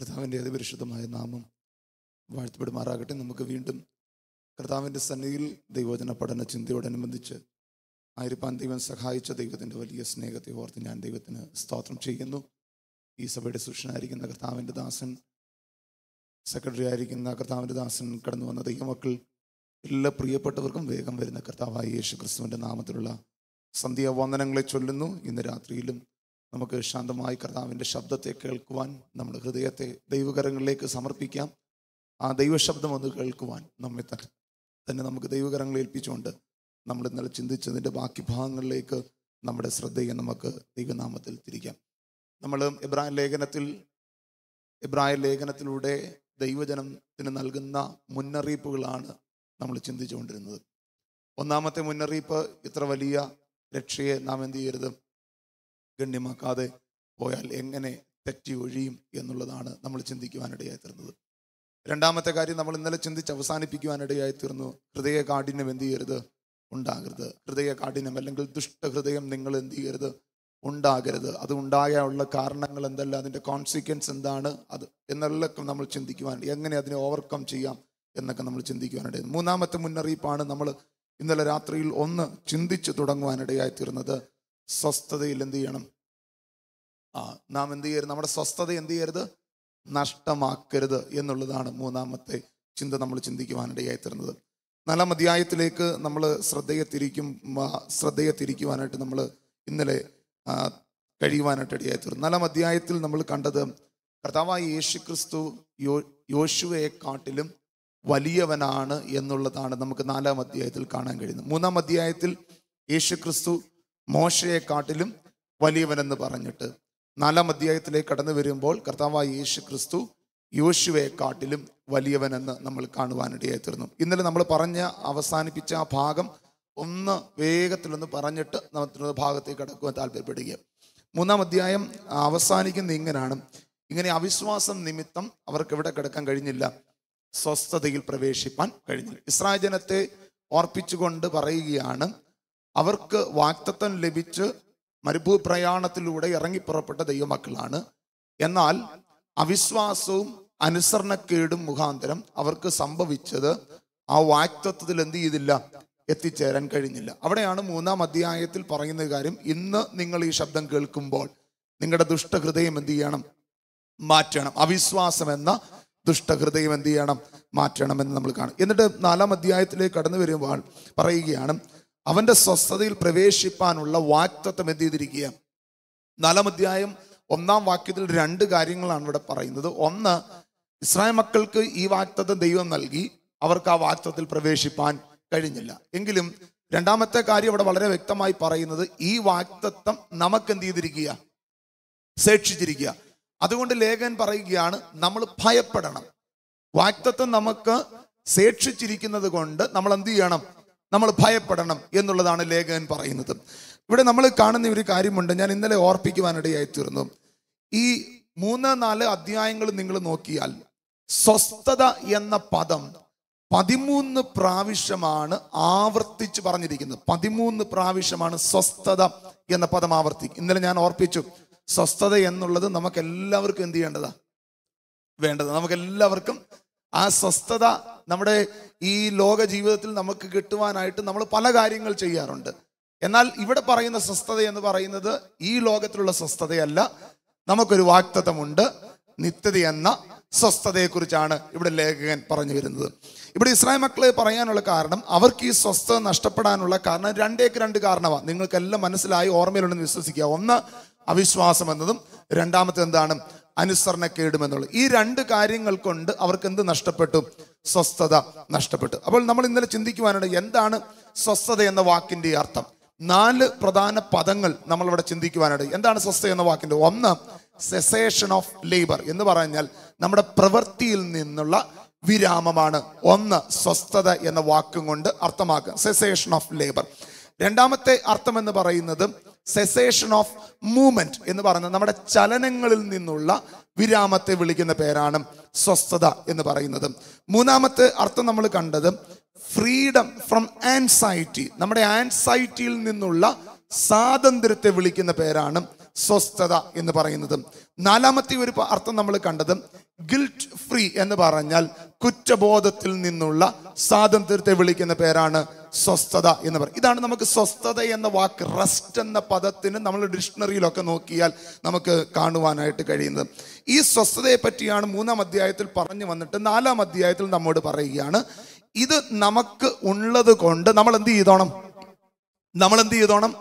കർത്താവിൻ്റെ അതിപരിശുദ്ധമായ നാമം വാഴ്ത്തപ്പെടുമാറാകട്ടെ നമുക്ക് വീണ്ടും കർത്താവിൻ്റെ സന്നിധിയിൽ ദൈവജന പഠന ചിന്തയോടനുബന്ധിച്ച് ആയിരപ്പാൻ ദൈവം സഹായിച്ച ദൈവത്തിൻ്റെ വലിയ സ്നേഹത്തെ ഓർത്ത് ഞാൻ ദൈവത്തിന് സ്തോത്രം ചെയ്യുന്നു ഈ സഭയുടെ സൂക്ഷ്മനായിരിക്കുന്ന കർത്താവിൻ്റെ ദാസൻ സെക്രട്ടറി ആയിരിക്കുന്ന കർത്താവിൻ്റെ ദാസൻ കടന്നു വന്ന ദൈവമക്കൾ എല്ലാ പ്രിയപ്പെട്ടവർക്കും വേഗം വരുന്ന കർത്താവായ യേശു ക്രിസ്തുവിൻ്റെ നാമത്തിലുള്ള സന്ധ്യാവന്ദനങ്ങളെ ചൊല്ലുന്നു ഇന്ന് രാത്രിയിലും നമുക്ക് ശാന്തമായി കർത്താവിൻ്റെ ശബ്ദത്തെ കേൾക്കുവാൻ നമ്മുടെ ഹൃദയത്തെ ദൈവകരങ്ങളിലേക്ക് സമർപ്പിക്കാം ആ ദൈവശബ്ദം ഒന്ന് കേൾക്കുവാൻ നമ്മെ തന്നെ തന്നെ നമുക്ക് ദൈവകരങ്ങൾ ഏൽപ്പിച്ചുകൊണ്ട് നമ്മൾ ഇന്നലെ ചിന്തിച്ചതിൻ്റെ ബാക്കി ഭാഗങ്ങളിലേക്ക് നമ്മുടെ ശ്രദ്ധയെ നമുക്ക് ദൈവനാമത്തിൽ തിരിക്കാം നമ്മൾ ഇബ്രാഹിം ലേഖനത്തിൽ ഇബ്രാഹിം ലേഖനത്തിലൂടെ ദൈവജനത്തിന് നൽകുന്ന മുന്നറിയിപ്പുകളാണ് നമ്മൾ ചിന്തിച്ചുകൊണ്ടിരുന്നത് ഒന്നാമത്തെ മുന്നറിയിപ്പ് ഇത്ര വലിയ രക്ഷയെ നാം എന്ത് ചെയ്യരുത് ഗണ്യമാക്കാതെ പോയാൽ എങ്ങനെ തെറ്റി ഒഴിയും എന്നുള്ളതാണ് നമ്മൾ ചിന്തിക്കുവാനിടയായി തീർന്നത് രണ്ടാമത്തെ കാര്യം നമ്മൾ ഇന്നലെ ചിന്തിച്ച് അവസാനിപ്പിക്കുവാനിടയായി തീർന്നു ഹൃദയ കാഠിന്യം എന്ത് ചെയ്യരുത് ഉണ്ടാകരുത് ഹൃദയ കാഠിന്യം അല്ലെങ്കിൽ ദുഷ്ടഹൃദയം നിങ്ങൾ എന്ത് ചെയ്യരുത് ഉണ്ടാകരുത് അത് ഉണ്ടാകാനുള്ള കാരണങ്ങൾ എന്തല്ല അതിൻ്റെ കോൺസിക്വൻസ് എന്താണ് അത് എന്നെല്ലാം നമ്മൾ ചിന്തിക്കുവാൻ എങ്ങനെ അതിനെ ഓവർകം ചെയ്യാം എന്നൊക്കെ നമ്മൾ ചിന്തിക്കുവാനിടയിൽ മൂന്നാമത്തെ മുന്നറിയിപ്പാണ് നമ്മൾ ഇന്നലെ രാത്രിയിൽ ഒന്ന് ചിന്തിച്ച് തുടങ്ങുവാനിടയായി തീർന്നത് സ്വസ്ഥതയിൽ എന്ത് ചെയ്യണം ആ നാം എന്ത് ചെയ്യരുത് നമ്മുടെ സ്വസ്ഥത എന്ത് ചെയ്യരുത് നഷ്ടമാക്കരുത് എന്നുള്ളതാണ് മൂന്നാമത്തെ ചിന്ത നമ്മൾ ചിന്തിക്കുവാനിടയായി തരുന്നത് നാലാം അധ്യായത്തിലേക്ക് നമ്മൾ ശ്രദ്ധയെ തിരിക്കും ശ്രദ്ധയെ തിരിക്കുവാനായിട്ട് നമ്മൾ ഇന്നലെ കഴിയുവാനായിട്ട് ഇടയായി തീർന്നു നാലാം അധ്യായത്തിൽ നമ്മൾ കണ്ടത് കർത്താവായ യേശു ക്രിസ്തു യോ യോശുവയെക്കാട്ടിലും വലിയവനാണ് എന്നുള്ളതാണ് നമുക്ക് നാലാം അധ്യായത്തിൽ കാണാൻ കഴിയുന്നത് മൂന്നാം അധ്യായത്തിൽ യേശു ക്രിസ്തു മോശയെക്കാട്ടിലും വലിയവനെന്ന് പറഞ്ഞിട്ട് നാലാം അധ്യായത്തിലേക്ക് കടന്നു വരുമ്പോൾ കർത്താവായ യേശു ക്രിസ്തു യോശുവയെക്കാട്ടിലും വലിയവനെന്ന് നമ്മൾ കാണുവാനിടയായി തീർന്നു ഇന്നലെ നമ്മൾ പറഞ്ഞ അവസാനിപ്പിച്ച ആ ഭാഗം ഒന്ന് വേഗത്തിലൊന്ന് പറഞ്ഞിട്ട് നമ്മൾ ഭാഗത്തേക്ക് കടക്കുവാൻ താല്പര്യപ്പെടുക മൂന്നാം അധ്യായം അവസാനിക്കുന്ന ഇങ്ങനെയാണ് ഇങ്ങനെ അവിശ്വാസം നിമിത്തം അവർക്ക് എവിടെ കിടക്കാൻ കഴിഞ്ഞില്ല സ്വസ്ഥതയിൽ പ്രവേശിപ്പാൻ കഴിഞ്ഞില്ല ഇസ്രായേൽ ജനത്തെ ഓർപ്പിച്ചുകൊണ്ട് പറയുകയാണ് അവർക്ക് വാക്തത്വം ലഭിച്ച് മരുഭൂ പ്രയാണത്തിലൂടെ ഇറങ്ങിപ്പുറപ്പെട്ട ദൈവമക്കളാണ് എന്നാൽ അവിശ്വാസവും അനുസരണക്കേടും മുഖാന്തരം അവർക്ക് സംഭവിച്ചത് ആ വാക്തത്വത്തിൽ എന്ത് ചെയ്തില്ല എത്തിച്ചേരാൻ കഴിഞ്ഞില്ല അവിടെയാണ് മൂന്നാം അധ്യായത്തിൽ പറയുന്ന കാര്യം ഇന്ന് നിങ്ങൾ ഈ ശബ്ദം കേൾക്കുമ്പോൾ നിങ്ങളുടെ ദുഷ്ടഹൃദയം എന്ത് ചെയ്യണം മാറ്റണം അവിശ്വാസം എന്ന ദുഷ്ടഹൃദയം എന്ത് ചെയ്യണം എന്ന് നമ്മൾ കാണും എന്നിട്ട് നാലാം അധ്യായത്തിലേക്ക് കടന്നു വരുമ്പോൾ പറയുകയാണ് അവന്റെ സ്വസ്ഥതയിൽ പ്രവേശിപ്പാനുള്ള വാക്തത്വം എന്ത് ചെയ്തിരിക്കുക നാലാം അധ്യായം ഒന്നാം വാക്യത്തിൽ രണ്ട് കാര്യങ്ങളാണ് ഇവിടെ പറയുന്നത് ഒന്ന് ഇസ്രായേൽ മക്കൾക്ക് ഈ വാക്തത്വം ദൈവം നൽകി അവർക്ക് ആ വാക്തത്തിൽ പ്രവേശിപ്പാൻ കഴിഞ്ഞില്ല എങ്കിലും രണ്ടാമത്തെ കാര്യം ഇവിടെ വളരെ വ്യക്തമായി പറയുന്നത് ഈ വാക്തത്വം നമുക്ക് എന്ത് ചെയ്തിരിക്കുക സേക്ഷിച്ചിരിക്കുക അതുകൊണ്ട് ലേഖൻ പറയുകയാണ് നമ്മൾ ഭയപ്പെടണം വാക്തത്വം നമുക്ക് സേക്ഷിച്ചിരിക്കുന്നത് കൊണ്ട് നമ്മൾ എന്ത് ചെയ്യണം നമ്മൾ ഭയപ്പെടണം എന്നുള്ളതാണ് ലേഖകൻ പറയുന്നത് ഇവിടെ നമ്മൾ കാണുന്ന ഒരു കാര്യമുണ്ട് ഞാൻ ഇന്നലെ ഓർപ്പിക്കുവാനിടയായി തീർന്നു ഈ മൂന്ന് നാല് അധ്യായങ്ങൾ നിങ്ങൾ നോക്കിയാൽ സ്വസ്ഥത എന്ന പദം പതിമൂന്ന് പ്രാവശ്യമാണ് ആവർത്തിച്ച് പറഞ്ഞിരിക്കുന്നത് പതിമൂന്ന് പ്രാവശ്യമാണ് സ്വസ്ഥത എന്ന പദം ആവർത്തി ഇന്നലെ ഞാൻ ഓർപ്പിച്ചു സ്വസ്ഥത എന്നുള്ളത് നമുക്ക് എല്ലാവർക്കും എന്ത് ചെയ്യേണ്ടതാ വേണ്ടത് നമുക്ക് എല്ലാവർക്കും ആ സ്വസ്ഥത നമ്മുടെ ഈ ലോക ജീവിതത്തിൽ നമുക്ക് കിട്ടുവാനായിട്ട് നമ്മൾ പല കാര്യങ്ങൾ ചെയ്യാറുണ്ട് എന്നാൽ ഇവിടെ പറയുന്ന സ്വസ്ഥത എന്ന് പറയുന്നത് ഈ ലോകത്തിലുള്ള സ്വസ്ഥതയല്ല നമുക്കൊരു വാക്തത്വമുണ്ട് നിത്യത എന്ന സ്വസ്ഥതയെക്കുറിച്ചാണ് ഇവിടെ ലേഖകൻ പറഞ്ഞു വരുന്നത് ഇവിടെ ഇസ്രായേൽ മക്കളെ പറയാനുള്ള കാരണം അവർക്ക് ഈ സ്വസ്ഥത നഷ്ടപ്പെടാനുള്ള കാരണം രണ്ടേക്ക് രണ്ട് കാരണമാണ് നിങ്ങൾക്കെല്ലാം മനസ്സിലായി ഓർമ്മയിലുണ്ടെന്ന് വിശ്വസിക്കുക ഒന്ന് അവിശ്വാസം എന്നതും രണ്ടാമത്തെ എന്താണ് അനുസരണക്കേടുമെന്നുള്ളത് ഈ രണ്ട് കാര്യങ്ങൾ കൊണ്ട് അവർക്ക് എന്ത് നഷ്ടപ്പെട്ടു സ്വസ്ഥത നഷ്ടപ്പെട്ടു അപ്പോൾ നമ്മൾ ഇന്നലെ ചിന്തിക്കുവാനാണ് എന്താണ് സ്വസ്ഥത എന്ന വാക്കിന്റെ അർത്ഥം നാല് പ്രധാന പദങ്ങൾ നമ്മളിവിടെ ചിന്തിക്കുവാനാണ് എന്താണ് സ്വസ്ഥ എന്ന വാക്കിന്റെ ഒന്ന് സെസേഷൻ ഓഫ് ലേബർ എന്ന് പറഞ്ഞാൽ നമ്മുടെ പ്രവൃത്തിയിൽ നിന്നുള്ള വിരാമമാണ് ഒന്ന് സ്വസ്ഥത എന്ന വാക്കും കൊണ്ട് അർത്ഥമാക്കുക സെസേഷൻ ഓഫ് ലേബർ രണ്ടാമത്തെ അർത്ഥം എന്ന് പറയുന്നത് സെസേഷൻ ഓഫ് മൂവ്മെന്റ് എന്ന് പറയുന്നത് നമ്മുടെ ചലനങ്ങളിൽ നിന്നുള്ള വിരാമത്തെ വിളിക്കുന്ന പേരാണ് സ്വസ്ഥത എന്ന് പറയുന്നത് മൂന്നാമത്തെ അർത്ഥം നമ്മൾ കണ്ടത് ഫ്രീഡം ഫ്രം ആൻസൈറ്റി നമ്മുടെ ആൻസൈറ്റിയിൽ നിന്നുള്ള സ്വാതന്ത്ര്യത്തെ വിളിക്കുന്ന പേരാണ് സ്വസ്ഥത എന്ന് പറയുന്നത് നാലാമത്തെ ഒരു അർത്ഥം നമ്മൾ കണ്ടത് ഗിൽറ്റ് ഫ്രീ എന്ന് പറഞ്ഞാൽ കുറ്റബോധത്തിൽ നിന്നുള്ള സ്വാതന്ത്ര്യത്തെ വിളിക്കുന്ന പേരാണ് സ്വസ്ഥത എന്ന് പറയും ഇതാണ് നമുക്ക് സ്വസ്ഥത എന്ന വാക്ക് റെസ്റ്റ് എന്ന പദത്തിന് നമ്മൾ ഡിക്ഷണറിയിലൊക്കെ നോക്കിയാൽ നമുക്ക് കാണുവാനായിട്ട് കഴിയുന്നത് ഈ സ്വസ്ഥതയെ പറ്റിയാണ് മൂന്നാം അധ്യായത്തിൽ പറഞ്ഞു വന്നിട്ട് നാലാം അധ്യായത്തിൽ നമ്മോട് പറയുകയാണ് ഇത് നമുക്ക് ഉള്ളത് കൊണ്ട് നമ്മൾ എന്ത് ചെയ്തോണം നമ്മൾ എന്ത് ചെയ്തോണം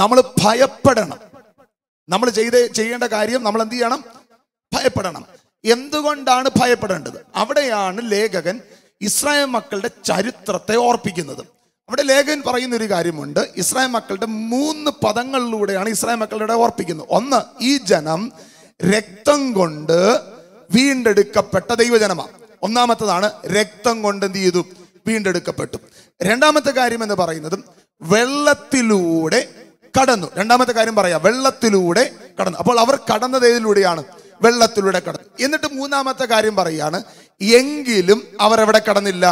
നമ്മൾ ഭയപ്പെടണം നമ്മൾ ചെയ്ത് ചെയ്യേണ്ട കാര്യം നമ്മൾ എന്ത് ചെയ്യണം ഭയപ്പെടണം എന്തുകൊണ്ടാണ് ഭയപ്പെടേണ്ടത് അവിടെയാണ് ലേഖകൻ ഇസ്രായേൽ മക്കളുടെ ചരിത്രത്തെ ഓർപ്പിക്കുന്നത് അവിടെ ലേഖൻ പറയുന്ന ഒരു കാര്യമുണ്ട് ഇസ്രായേൽ മക്കളുടെ മൂന്ന് പദങ്ങളിലൂടെയാണ് ഇസ്രായേൽ മക്കളുടെ ഓർപ്പിക്കുന്നത് ഒന്ന് ഈ ജനം രക്തം കൊണ്ട് വീണ്ടെടുക്കപ്പെട്ട ദൈവജനമാണ് ഒന്നാമത്തതാണ് രക്തം കൊണ്ട് എന്ത് ചെയ്തു വീണ്ടെടുക്കപ്പെട്ടു രണ്ടാമത്തെ കാര്യം എന്ന് പറയുന്നത് വെള്ളത്തിലൂടെ കടന്നു രണ്ടാമത്തെ കാര്യം പറയാം വെള്ളത്തിലൂടെ കടന്നു അപ്പോൾ അവർ കടന്നത് ഏതിലൂടെയാണ് വെള്ളത്തിലൂടെ കടന്നു എന്നിട്ട് മൂന്നാമത്തെ കാര്യം പറയാണ് എങ്കിലും അവിടെ കടന്നില്ല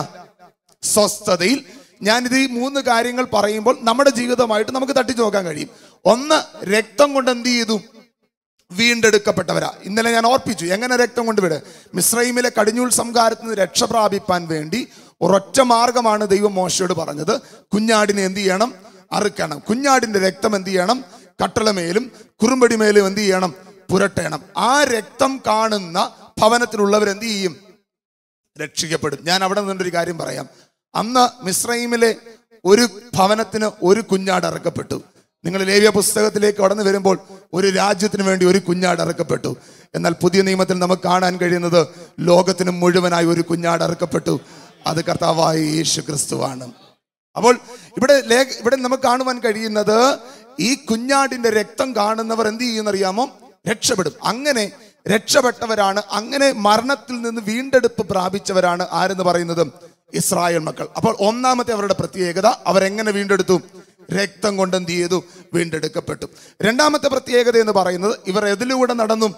സ്വസ്ഥതയിൽ ഞാനിത് ഈ മൂന്ന് കാര്യങ്ങൾ പറയുമ്പോൾ നമ്മുടെ ജീവിതമായിട്ട് നമുക്ക് തട്ടിച്ചു നോക്കാൻ കഴിയും ഒന്ന് രക്തം കൊണ്ട് എന്ത് ചെയ്തു വീണ്ടെടുക്കപ്പെട്ടവരാ ഇന്നലെ ഞാൻ ഓർപ്പിച്ചു എങ്ങനെ രക്തം കൊണ്ട് മിശ്രൈമിലെ കടിഞ്ഞൂൽ സംഹാരത്തിൽ നിന്ന് രക്ഷ പ്രാപിപ്പാൻ വേണ്ടി ഒരൊറ്റ മാർഗമാണ് ദൈവം മോശയോട് പറഞ്ഞത് കുഞ്ഞാടിനെ എന്ത് ചെയ്യണം അറുക്കണം കുഞ്ഞാടിന്റെ രക്തം എന്ത് ചെയ്യണം കട്ടളമേലും കുറുമ്പടിമേലും എന്ത് ചെയ്യണം പുരട്ടണം ആ രക്തം കാണുന്ന ഭവനത്തിലുള്ളവർ എന്ത് ചെയ്യും രക്ഷിക്കപ്പെടും ഞാൻ അവിടെ നിന്നൊരു കാര്യം പറയാം അന്ന് മിശ്രൈമിലെ ഒരു ഭവനത്തിന് ഒരു കുഞ്ഞാട് അറക്കപ്പെട്ടു നിങ്ങൾ ലേവ്യ പുസ്തകത്തിലേക്ക് കടന്നു വരുമ്പോൾ ഒരു രാജ്യത്തിന് വേണ്ടി ഒരു കുഞ്ഞാട് അറക്കപ്പെട്ടു എന്നാൽ പുതിയ നിയമത്തിൽ നമുക്ക് കാണാൻ കഴിയുന്നത് ലോകത്തിന് മുഴുവനായി ഒരു കുഞ്ഞാട് അറക്കപ്പെട്ടു അത് കർത്താവായ യേശു ക്രിസ്തുവാണ് അപ്പോൾ ഇവിടെ ലേഖ ഇവിടെ നമുക്ക് കാണുവാൻ കഴിയുന്നത് ഈ കുഞ്ഞാടിന്റെ രക്തം കാണുന്നവർ എന്ത് ചെയ്യുന്നറിയാമോ രക്ഷപ്പെടും അങ്ങനെ രക്ഷപ്പെട്ടവരാണ് അങ്ങനെ മരണത്തിൽ നിന്ന് വീണ്ടെടുപ്പ് പ്രാപിച്ചവരാണ് ആരെന്ന് പറയുന്നത് ഇസ്രായേൽ മക്കൾ അപ്പോൾ ഒന്നാമത്തെ അവരുടെ പ്രത്യേകത അവരെങ്ങനെ വീണ്ടെടുത്തു രക്തം കൊണ്ട് എന്ത് ചെയ്തു വീണ്ടെടുക്കപ്പെട്ടു രണ്ടാമത്തെ പ്രത്യേകത എന്ന് പറയുന്നത് ഇവർ എതിലൂടെ നടന്നു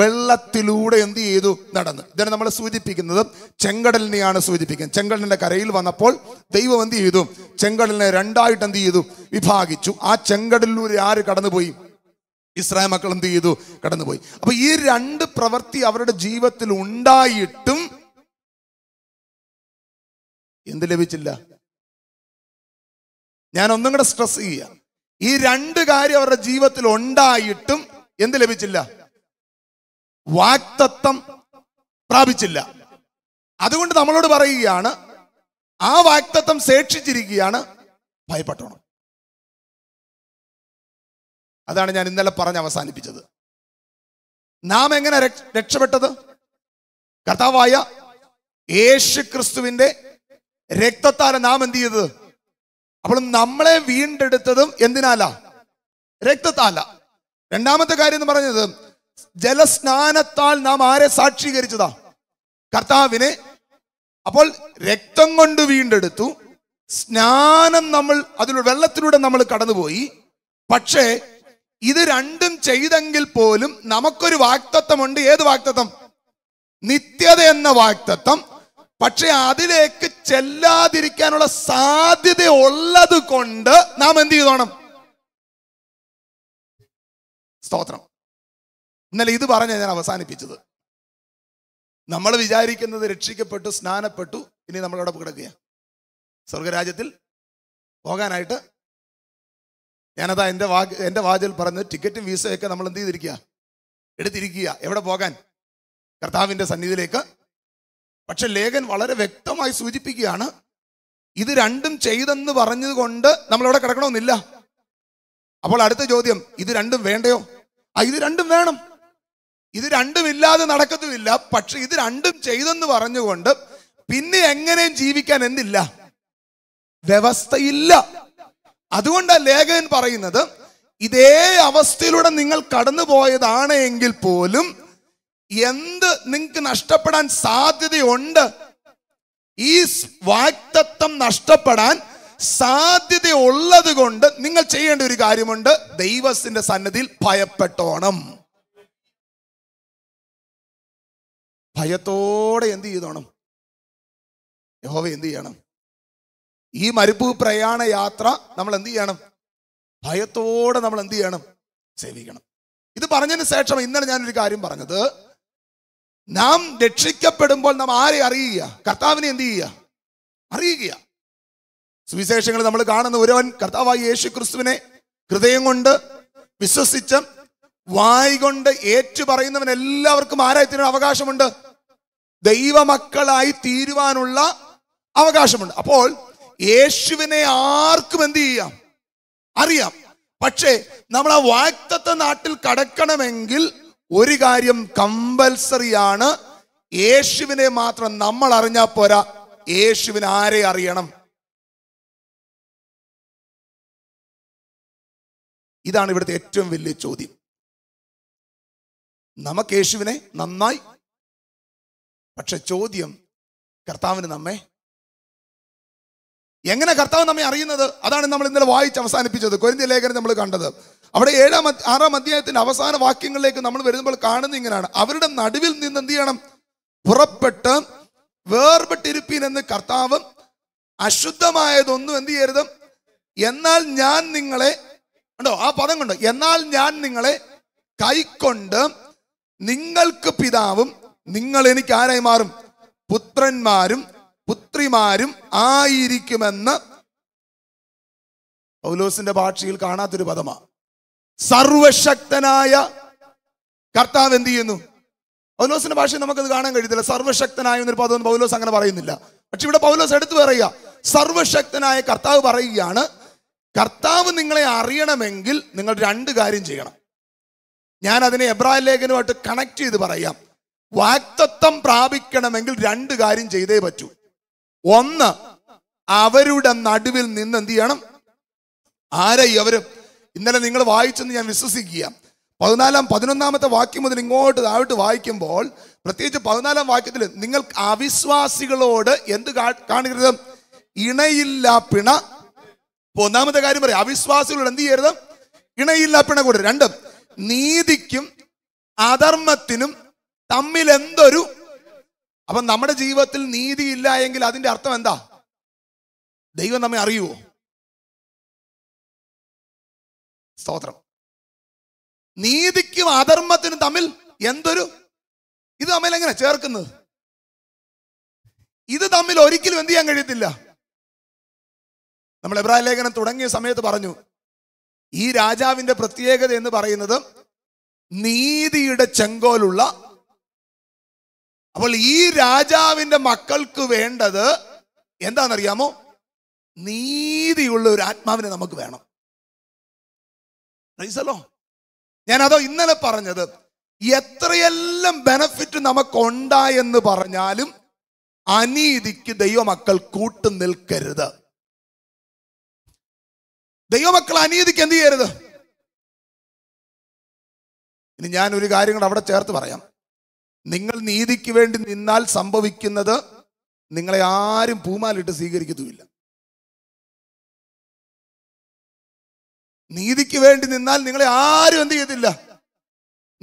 വെള്ളത്തിലൂടെ എന്ത് ചെയ്തു നടന്നു ഇതിനെ നമ്മൾ സൂചിപ്പിക്കുന്നത് ചെങ്കടലിനെയാണ് സൂചിപ്പിക്കുന്നത് ചെങ്കടലിന്റെ കരയിൽ വന്നപ്പോൾ ദൈവം എന്ത് ചെയ്തു ചെങ്കടലിനെ രണ്ടായിട്ട് എന്ത് ചെയ്തു വിഭാഗിച്ചു ആ ചെങ്കടലിലൂടെ ആര് കടന്നുപോയി ഇസ്രായേൽ മക്കൾ എന്ത് ചെയ്തു കടന്നുപോയി അപ്പൊ ഈ രണ്ട് പ്രവൃത്തി അവരുടെ ജീവിതത്തിൽ ഉണ്ടായിട്ടും എന്ത് ലഭിച്ചില്ല ഞാൻ ഒന്നും കൂടെ സ്ട്രെസ് ചെയ്യ ഈ രണ്ട് കാര്യം അവരുടെ ജീവിതത്തിൽ ഉണ്ടായിട്ടും എന്ത് ലഭിച്ചില്ല വാക്തത്വം പ്രാപിച്ചില്ല അതുകൊണ്ട് നമ്മളോട് പറയുകയാണ് ആ വാക്തത്വം സേക്ഷിച്ചിരിക്കുകയാണ് ഭയപ്പെട്ടോണം അതാണ് ഞാൻ ഇന്നലെ പറഞ്ഞ് അവസാനിപ്പിച്ചത് നാം എങ്ങനെ രക്ഷപ്പെട്ടത് കർത്താവായ യേശു ക്രിസ്തുവിന്റെ രക്തത്താലെ നാം എന്ത് ചെയ്തത് അപ്പോൾ നമ്മളെ വീണ്ടെടുത്തതും എന്തിനാല രക്തത്താല രണ്ടാമത്തെ കാര്യം എന്ന് പറഞ്ഞത് ജലസ്നാനത്താൽ നാം ആരെ സാക്ഷീകരിച്ചതാ കർത്താവിനെ അപ്പോൾ രക്തം കൊണ്ട് വീണ്ടെടുത്തു സ്നാനം നമ്മൾ അതിലൂടെ വെള്ളത്തിലൂടെ നമ്മൾ കടന്നുപോയി പക്ഷേ ഇത് രണ്ടും ചെയ്തെങ്കിൽ പോലും നമുക്കൊരു വാക്തത്വമുണ്ട് ഏത് വാക്തത്വം നിത്യത എന്ന വാക്തത്വം പക്ഷെ അതിലേക്ക് ചെല്ലാതിരിക്കാനുള്ള സാധ്യത ഉള്ളത് കൊണ്ട് നാം എന്ത് ചെയ്തോണം സ്തോത്രം ഇന്നലെ ഇത് പറഞ്ഞ ഞാൻ അവസാനിപ്പിച്ചത് നമ്മൾ വിചാരിക്കുന്നത് രക്ഷിക്കപ്പെട്ടു സ്നാനപ്പെട്ടു ഇനി നമ്മളവിടെ കിടക്കുക സ്വർഗരാജ്യത്തിൽ പോകാനായിട്ട് ഞാനതാ എൻ്റെ വാ എൻ്റെ വാചിൽ പറഞ്ഞ് ടിക്കറ്റും വീസയൊക്കെ നമ്മൾ എന്ത് ചെയ്തിരിക്കുക എടുത്തിരിക്കുക എവിടെ പോകാൻ കർത്താവിൻ്റെ സന്നിധിയിലേക്ക് പക്ഷെ ലേഖൻ വളരെ വ്യക്തമായി സൂചിപ്പിക്കുകയാണ് ഇത് രണ്ടും ചെയ്തെന്ന് പറഞ്ഞതുകൊണ്ട് നമ്മളിവിടെ കിടക്കണമെന്നില്ല അപ്പോൾ അടുത്ത ചോദ്യം ഇത് രണ്ടും വേണ്ടയോ ആ ഇത് രണ്ടും വേണം ഇത് രണ്ടും ഇല്ലാതെ നടക്കത്തുമില്ല പക്ഷെ ഇത് രണ്ടും ചെയ്തെന്ന് പറഞ്ഞുകൊണ്ട് പിന്നെ എങ്ങനെയും ജീവിക്കാൻ എന്തില്ല വ്യവസ്ഥയില്ല അതുകൊണ്ടാണ് ലേഖകൻ പറയുന്നത് ഇതേ അവസ്ഥയിലൂടെ നിങ്ങൾ കടന്നു പോയതാണ് എങ്കിൽ പോലും എന്ത് നിങ്ങൾക്ക് നഷ്ടപ്പെടാൻ സാധ്യതയുണ്ട് ഈ വാക്തത്വം നഷ്ടപ്പെടാൻ ഉള്ളത് കൊണ്ട് നിങ്ങൾ ചെയ്യേണ്ട ഒരു കാര്യമുണ്ട് ദൈവത്തിന്റെ സന്നദ്ധിയിൽ ഭയപ്പെട്ടോണം ഭയത്തോടെ എന്ത് ചെയ്തോണം യഹോവ എന്ത് ചെയ്യണം ഈ മരുഭൂ പ്രയാണ യാത്ര നമ്മൾ എന്ത് ചെയ്യണം ഭയത്തോടെ നമ്മൾ എന്ത് ചെയ്യണം സേവിക്കണം ഇത് പറഞ്ഞതിന് ശേഷം ഇന്നലെ ഞാനൊരു കാര്യം പറഞ്ഞത് നാം രക്ഷിക്കപ്പെടുമ്പോൾ നാം ആരെ അറിയുക കർത്താവിനെ എന്ത് ചെയ്യുക അറിയുക സുവിശേഷങ്ങൾ നമ്മൾ കാണുന്ന ഒരുവൻ കർത്താവായി യേശു ക്രിസ്തുവിനെ ഹൃദയം കൊണ്ട് വിശ്വസിച്ച് വായി കൊണ്ട് ഏറ്റു പറയുന്നവൻ എല്ലാവർക്കും ആരായത്തിനൊരു അവകാശമുണ്ട് ദൈവമക്കളായി തീരുവാനുള്ള അവകാശമുണ്ട് അപ്പോൾ യേശുവിനെ ആർക്കും എന്ത് ചെയ്യാം അറിയാം പക്ഷേ നമ്മൾ ആ വാക്തത്വ നാട്ടിൽ കടക്കണമെങ്കിൽ ഒരു കാര്യം ആണ് യേശുവിനെ മാത്രം നമ്മൾ അറിഞ്ഞാൽ പോരാ യേശുവിനെ ആരെ അറിയണം ഇതാണ് ഇവിടുത്തെ ഏറ്റവും വലിയ ചോദ്യം നമുക്ക് യേശുവിനെ നന്നായി പക്ഷെ ചോദ്യം കർത്താവിന് നമ്മെ എങ്ങനെ കർത്താവ് നമ്മെ അറിയുന്നത് അതാണ് നമ്മൾ ഇന്നലെ വായിച്ച് അവസാനിപ്പിച്ചത് കൊരിന്ത്യ ലേഖനം നമ്മൾ കണ്ടത് അവിടെ ഏഴാം ആറാം അധ്യായത്തിന്റെ അവസാന വാക്യങ്ങളിലേക്ക് നമ്മൾ വരുമ്പോൾ കാണുന്ന ഇങ്ങനെയാണ് അവരുടെ നടുവിൽ നിന്ന് എന്ത് ചെയ്യണം പുറപ്പെട്ട് വേർപെട്ടിരിപ്പീൻ എന്ന് കർത്താവ് അശുദ്ധമായതൊന്നും എന്ത് ചെയ്യരുത് എന്നാൽ ഞാൻ നിങ്ങളെ ഉണ്ടോ ആ പദം കണ്ടോ എന്നാൽ ഞാൻ നിങ്ങളെ കൈക്കൊണ്ട് നിങ്ങൾക്ക് പിതാവും നിങ്ങൾ എനിക്ക് ആരായി മാറും പുത്രന്മാരും പുത്രിമാരും ആയിരിക്കുമെന്ന് പൗലോസിന്റെ ഭാഷയിൽ കാണാത്തൊരു പദമാ സർവശക്തനായ കർത്താവ് എന്ത് ചെയ്യുന്നു പൗലോസിന്റെ ഭാഷയിൽ നമുക്കത് കാണാൻ കഴിയത്തില്ല സർവശക്തനായ എന്നൊരു പദം പൗലോസ് അങ്ങനെ പറയുന്നില്ല പക്ഷെ ഇവിടെ പൗലോസ് എടുത്തു പറയുക സർവശക്തനായ കർത്താവ് പറയുകയാണ് കർത്താവ് നിങ്ങളെ അറിയണമെങ്കിൽ നിങ്ങൾ രണ്ട് കാര്യം ചെയ്യണം ഞാൻ അതിനെ എബ്രാഹിം ലേഖനുമായിട്ട് കണക്ട് ചെയ്ത് പറയാം വാക്തത്വം പ്രാപിക്കണമെങ്കിൽ രണ്ട് കാര്യം ചെയ്തേ പറ്റൂ ഒന്ന് അവരുടെ നടുവിൽ നിന്ന് എന്ത് ചെയ്യണം ആരെ അവരും ഇന്നലെ നിങ്ങൾ വായിച്ചെന്ന് ഞാൻ വിശ്വസിക്കുക പതിനാലാം പതിനൊന്നാമത്തെ വാക്യം മുതൽ ഇങ്ങോട്ട് താഴോട്ട് വായിക്കുമ്പോൾ പ്രത്യേകിച്ച് പതിനാലാം വാക്യത്തിൽ നിങ്ങൾ അവിശ്വാസികളോട് എന്ത് കാണരുത് ഇണയില്ല പിണ ഒന്നാമത്തെ കാര്യം പറയാം അവിശ്വാസികളോട് എന്ത് ചെയ്യരുത് ഇണയില്ല പിണ കൂടെ രണ്ടും നീതിക്കും അധർമ്മത്തിനും തമ്മിൽ എന്തൊരു അപ്പൊ നമ്മുടെ ജീവിതത്തിൽ ഇല്ല എങ്കിൽ അതിന്റെ അർത്ഥം എന്താ ദൈവം നമ്മെ അറിയുമോ സ്തോത്രം നീതിക്കും അധർമ്മത്തിനും തമ്മിൽ എന്തൊരു ഇത് തമ്മിൽ എങ്ങനെ ചേർക്കുന്നത് ഇത് തമ്മിൽ ഒരിക്കലും എന്ത് ചെയ്യാൻ കഴിയത്തില്ല നമ്മൾ എബ്രാഹിം ലേഖനം തുടങ്ങിയ സമയത്ത് പറഞ്ഞു ഈ രാജാവിന്റെ പ്രത്യേകത എന്ന് പറയുന്നത് നീതിയുടെ ചെങ്കോലുള്ള അപ്പോൾ ഈ രാജാവിൻ്റെ മക്കൾക്ക് വേണ്ടത് എന്താണെന്നറിയാമോ നീതിയുള്ള ഒരു ആത്മാവിനെ നമുക്ക് വേണം റൈസല്ലോ അതോ ഇന്നലെ പറഞ്ഞത് എത്രയെല്ലാം ബെനഫിറ്റ് നമുക്കുണ്ടായെന്ന് പറഞ്ഞാലും അനീതിക്ക് ദൈവമക്കൾ കൂട്ടു നിൽക്കരുത് ദൈവമക്കൾ അനീതിക്ക് എന്ത് ചെയ്യരുത് ഇനി ഒരു കാര്യം കൂടെ അവിടെ ചേർത്ത് പറയാം നിങ്ങൾ നീതിക്ക് വേണ്ടി നിന്നാൽ സംഭവിക്കുന്നത് നിങ്ങളെ ആരും പൂമാലിട്ട് സ്വീകരിക്കത്തുമില്ല നീതിക്ക് വേണ്ടി നിന്നാൽ നിങ്ങളെ ആരും എന്ത് ചെയ്തില്ല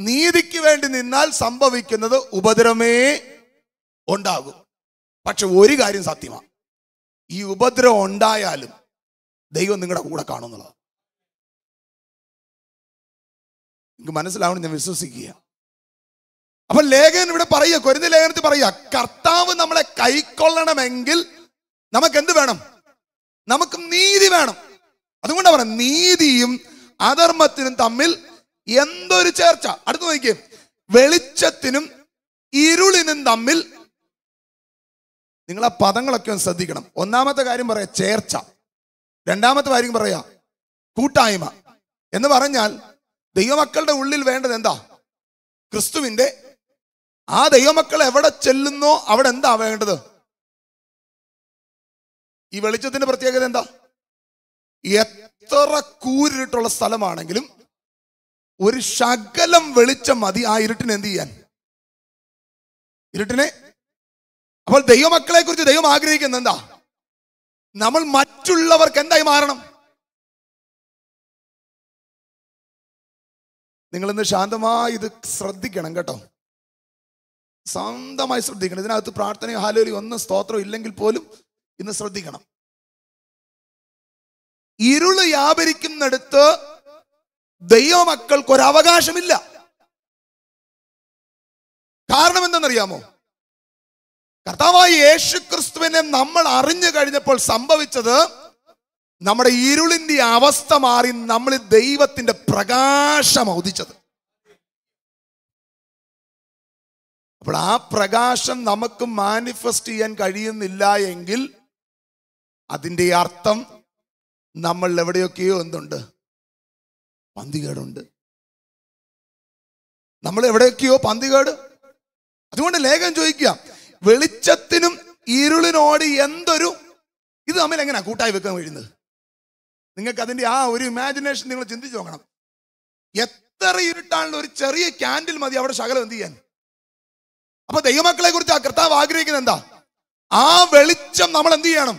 നീതിക്ക് വേണ്ടി നിന്നാൽ സംഭവിക്കുന്നത് ഉപദ്രവമേ ഉണ്ടാകും പക്ഷെ ഒരു കാര്യം സത്യമാണ് ഈ ഉപദ്രവം ഉണ്ടായാലും ദൈവം നിങ്ങളുടെ കൂടെ കാണുന്നുള്ളതാണ് നിങ്ങൾക്ക് മനസ്സിലാവണം ഞാൻ വിശ്വസിക്കുക അപ്പൊ ലേഖൻ ഇവിടെ പറയുക കൊരുന്ന ലേഖനത്തിൽ പറയുക കർത്താവ് നമ്മളെ കൈക്കൊള്ളണമെങ്കിൽ നമുക്ക് എന്ത് വേണം നമുക്ക് നീതി വേണം അതുകൊണ്ടാണ് പറയാം നീതിയും അധർമ്മത്തിനും തമ്മിൽ എന്തൊരു ചേർച്ച അടുത്ത് നോക്കിയേ വെളിച്ചത്തിനും ഇരുളിനും തമ്മിൽ നിങ്ങൾ ആ പദങ്ങളൊക്കെ ഒന്ന് ശ്രദ്ധിക്കണം ഒന്നാമത്തെ കാര്യം പറയാ ചേർച്ച രണ്ടാമത്തെ കാര്യം പറയാ കൂട്ടായ്മ എന്ന് പറഞ്ഞാൽ ദൈവമക്കളുടെ ഉള്ളിൽ വേണ്ടത് എന്താ ക്രിസ്തുവിൻ്റെ ആ ദൈവമക്കൾ എവിടെ ചെല്ലുന്നോ അവിടെ എന്താ വേണ്ടത് ഈ വെളിച്ചത്തിന്റെ പ്രത്യേകത എന്താ എത്ര കൂരിട്ടുള്ള സ്ഥലമാണെങ്കിലും ഒരു ശകലം വെളിച്ചം മതി ആ ഇരുട്ടിനെ എന്ത് ചെയ്യാൻ ഇരുട്ടിനെ അപ്പോൾ ദൈവമക്കളെ കുറിച്ച് ദൈവം ആഗ്രഹിക്കുന്നത് എന്താ നമ്മൾ മറ്റുള്ളവർക്ക് എന്തായി മാറണം നിങ്ങളിന്ന് ശാന്തമായി ഇത് ശ്രദ്ധിക്കണം കേട്ടോ സ്വന്തമായി ശ്രദ്ധിക്കണം ഇതിനകത്ത് പ്രാർത്ഥനയോ ഹാലോലി ഒന്നും സ്തോത്രം ഇല്ലെങ്കിൽ പോലും ഇന്ന് ശ്രദ്ധിക്കണം ഇരുള് വ്യാപരിക്കുന്നിടത്ത് ദൈവമക്കൾക്ക് ഒരു അവകാശമില്ല കാരണം എന്തെന്നറിയാമോ കർത്താവായ യേശു ക്രിസ്തുവിനെ നമ്മൾ അറിഞ്ഞു കഴിഞ്ഞപ്പോൾ സംഭവിച്ചത് നമ്മുടെ ഇരുളിന്റെ അവസ്ഥ മാറി നമ്മൾ ദൈവത്തിന്റെ പ്രകാശം ഔദിച്ചത് അപ്പോൾ ആ പ്രകാശം നമുക്ക് മാനിഫെസ്റ്റ് ചെയ്യാൻ കഴിയുന്നില്ല എങ്കിൽ അതിൻ്റെ അർത്ഥം നമ്മൾ എവിടെയൊക്കെയോ എന്തുണ്ട് പന്തികേടുണ്ട് നമ്മൾ എവിടെയൊക്കെയോ പന്തികേട് അതുകൊണ്ട് ലേഖനം ചോദിക്കാം വെളിച്ചത്തിനും ഇരുളിനോട് എന്തൊരു ഇത് തമ്മിൽ എങ്ങനെയാ കൂട്ടായി വെക്കാൻ കഴിയുന്നത് നിങ്ങൾക്ക് അതിൻ്റെ ആ ഒരു ഇമാജിനേഷൻ നിങ്ങൾ ചിന്തിച്ച് നോക്കണം എത്ര ഇരുട്ടാണുള്ള ഒരു ചെറിയ ക്യാൻഡിൽ മതി അവിടെ ശകലം എന്ത് ചെയ്യാൻ അപ്പൊ ദൈവമക്കളെ കുറിച്ച് ആ കർത്താവ് ആഗ്രഹിക്കുന്നത് എന്താ ആ വെളിച്ചം നമ്മൾ എന്ത് ചെയ്യണം